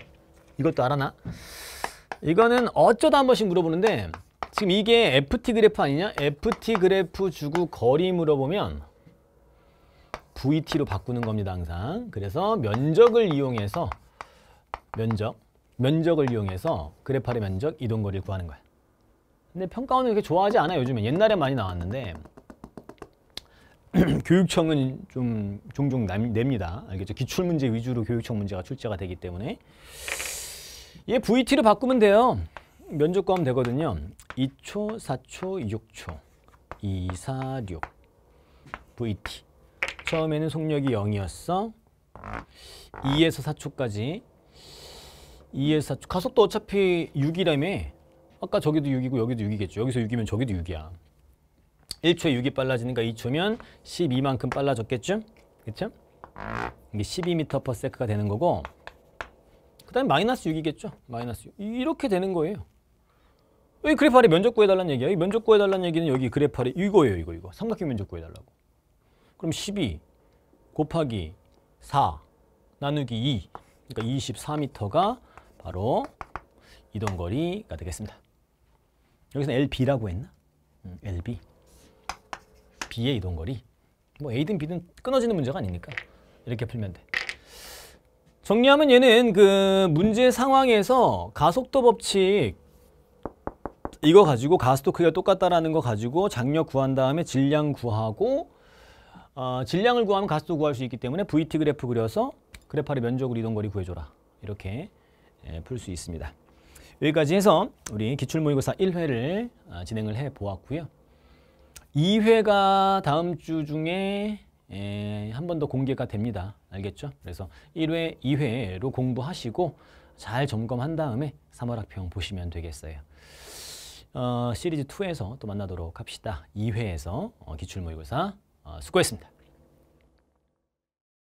이것도 알아나? 이거는 어쩌다 한 번씩 물어보는데 지금 이게 FT 그래프 아니냐? FT 그래프 주고 거리 물어보면 VT로 바꾸는 겁니다, 항상. 그래서 면적을 이용해서 면적, 면적을 이용해서 그래파의 면적, 이동거리를 구하는 거야. 근데 평가원은 그렇게 좋아하지 않아요, 요즘엔. 옛날에 많이 나왔는데 *clears throat* 교육청은 좀 종종 납, 냅니다. 알겠죠? 기출문제 위주로 교육청 문제가 출제가 되기 때문에 얘 예, v t 를 바꾸면 돼요. 면적 구하면 되거든요. 2초, 4초, 6초. 2, 4, 6. VT. 처음에는 속력이 0이었어. 2에서 4초까지. 2에서 4초. 가속도 어차피 6이라며. 아까 저기도 6이고 여기도 6이겠죠. 여기서 6이면 저기도 6이야. 1초에 6이 빨라지니까 2초면 12만큼 빨라졌겠죠? 그쵸? 이게 12m per sec가 되는 거고 그 다음에 마이너스 6이겠죠. 마이너스 6. 이렇게 되는 거예요. 여기 그래프 아래 면적 구해달라는 얘기야. 이 면적 구해달라는 얘기는 여기 그래프 아래 이거예요. 이거 이거. 삼각형 면적 구해달라고. 그럼 12 곱하기 4 나누기 2 그러니까 24m가 바로 이동거리가 되겠습니다. 여기서 LB라고 했나? 응, 음, LB. B의 이동거리. 뭐 A든 B든 끊어지는 문제가 아니니까 이렇게 풀면 돼. 정리하면 얘는 그 문제 상황에서 가속도 법칙 이거 가지고 가속도 크기가 똑같다라는 거 가지고 장력 구한 다음에 질량 구하고 어, 질량을 구하면 가속도 구할 수 있기 때문에 VT 그래프 그려서 그래파리 면적으로 이동거리 구해줘라. 이렇게 예, 풀수 있습니다. 여기까지 해서 우리 기출모의고사 1회를 어, 진행을 해보았고요. 2회가 다음 주 중에 예, 한 번 더 공개가 됩니다. 알겠죠? 그래서 1회, 2회로 공부하시고 잘 점검한 다음에 3월 학평 보시면 되겠어요. 어, 시리즈 2에서 또 만나도록 합시다. 2회에서 어, 기출모의고사 어, 수고했습니다.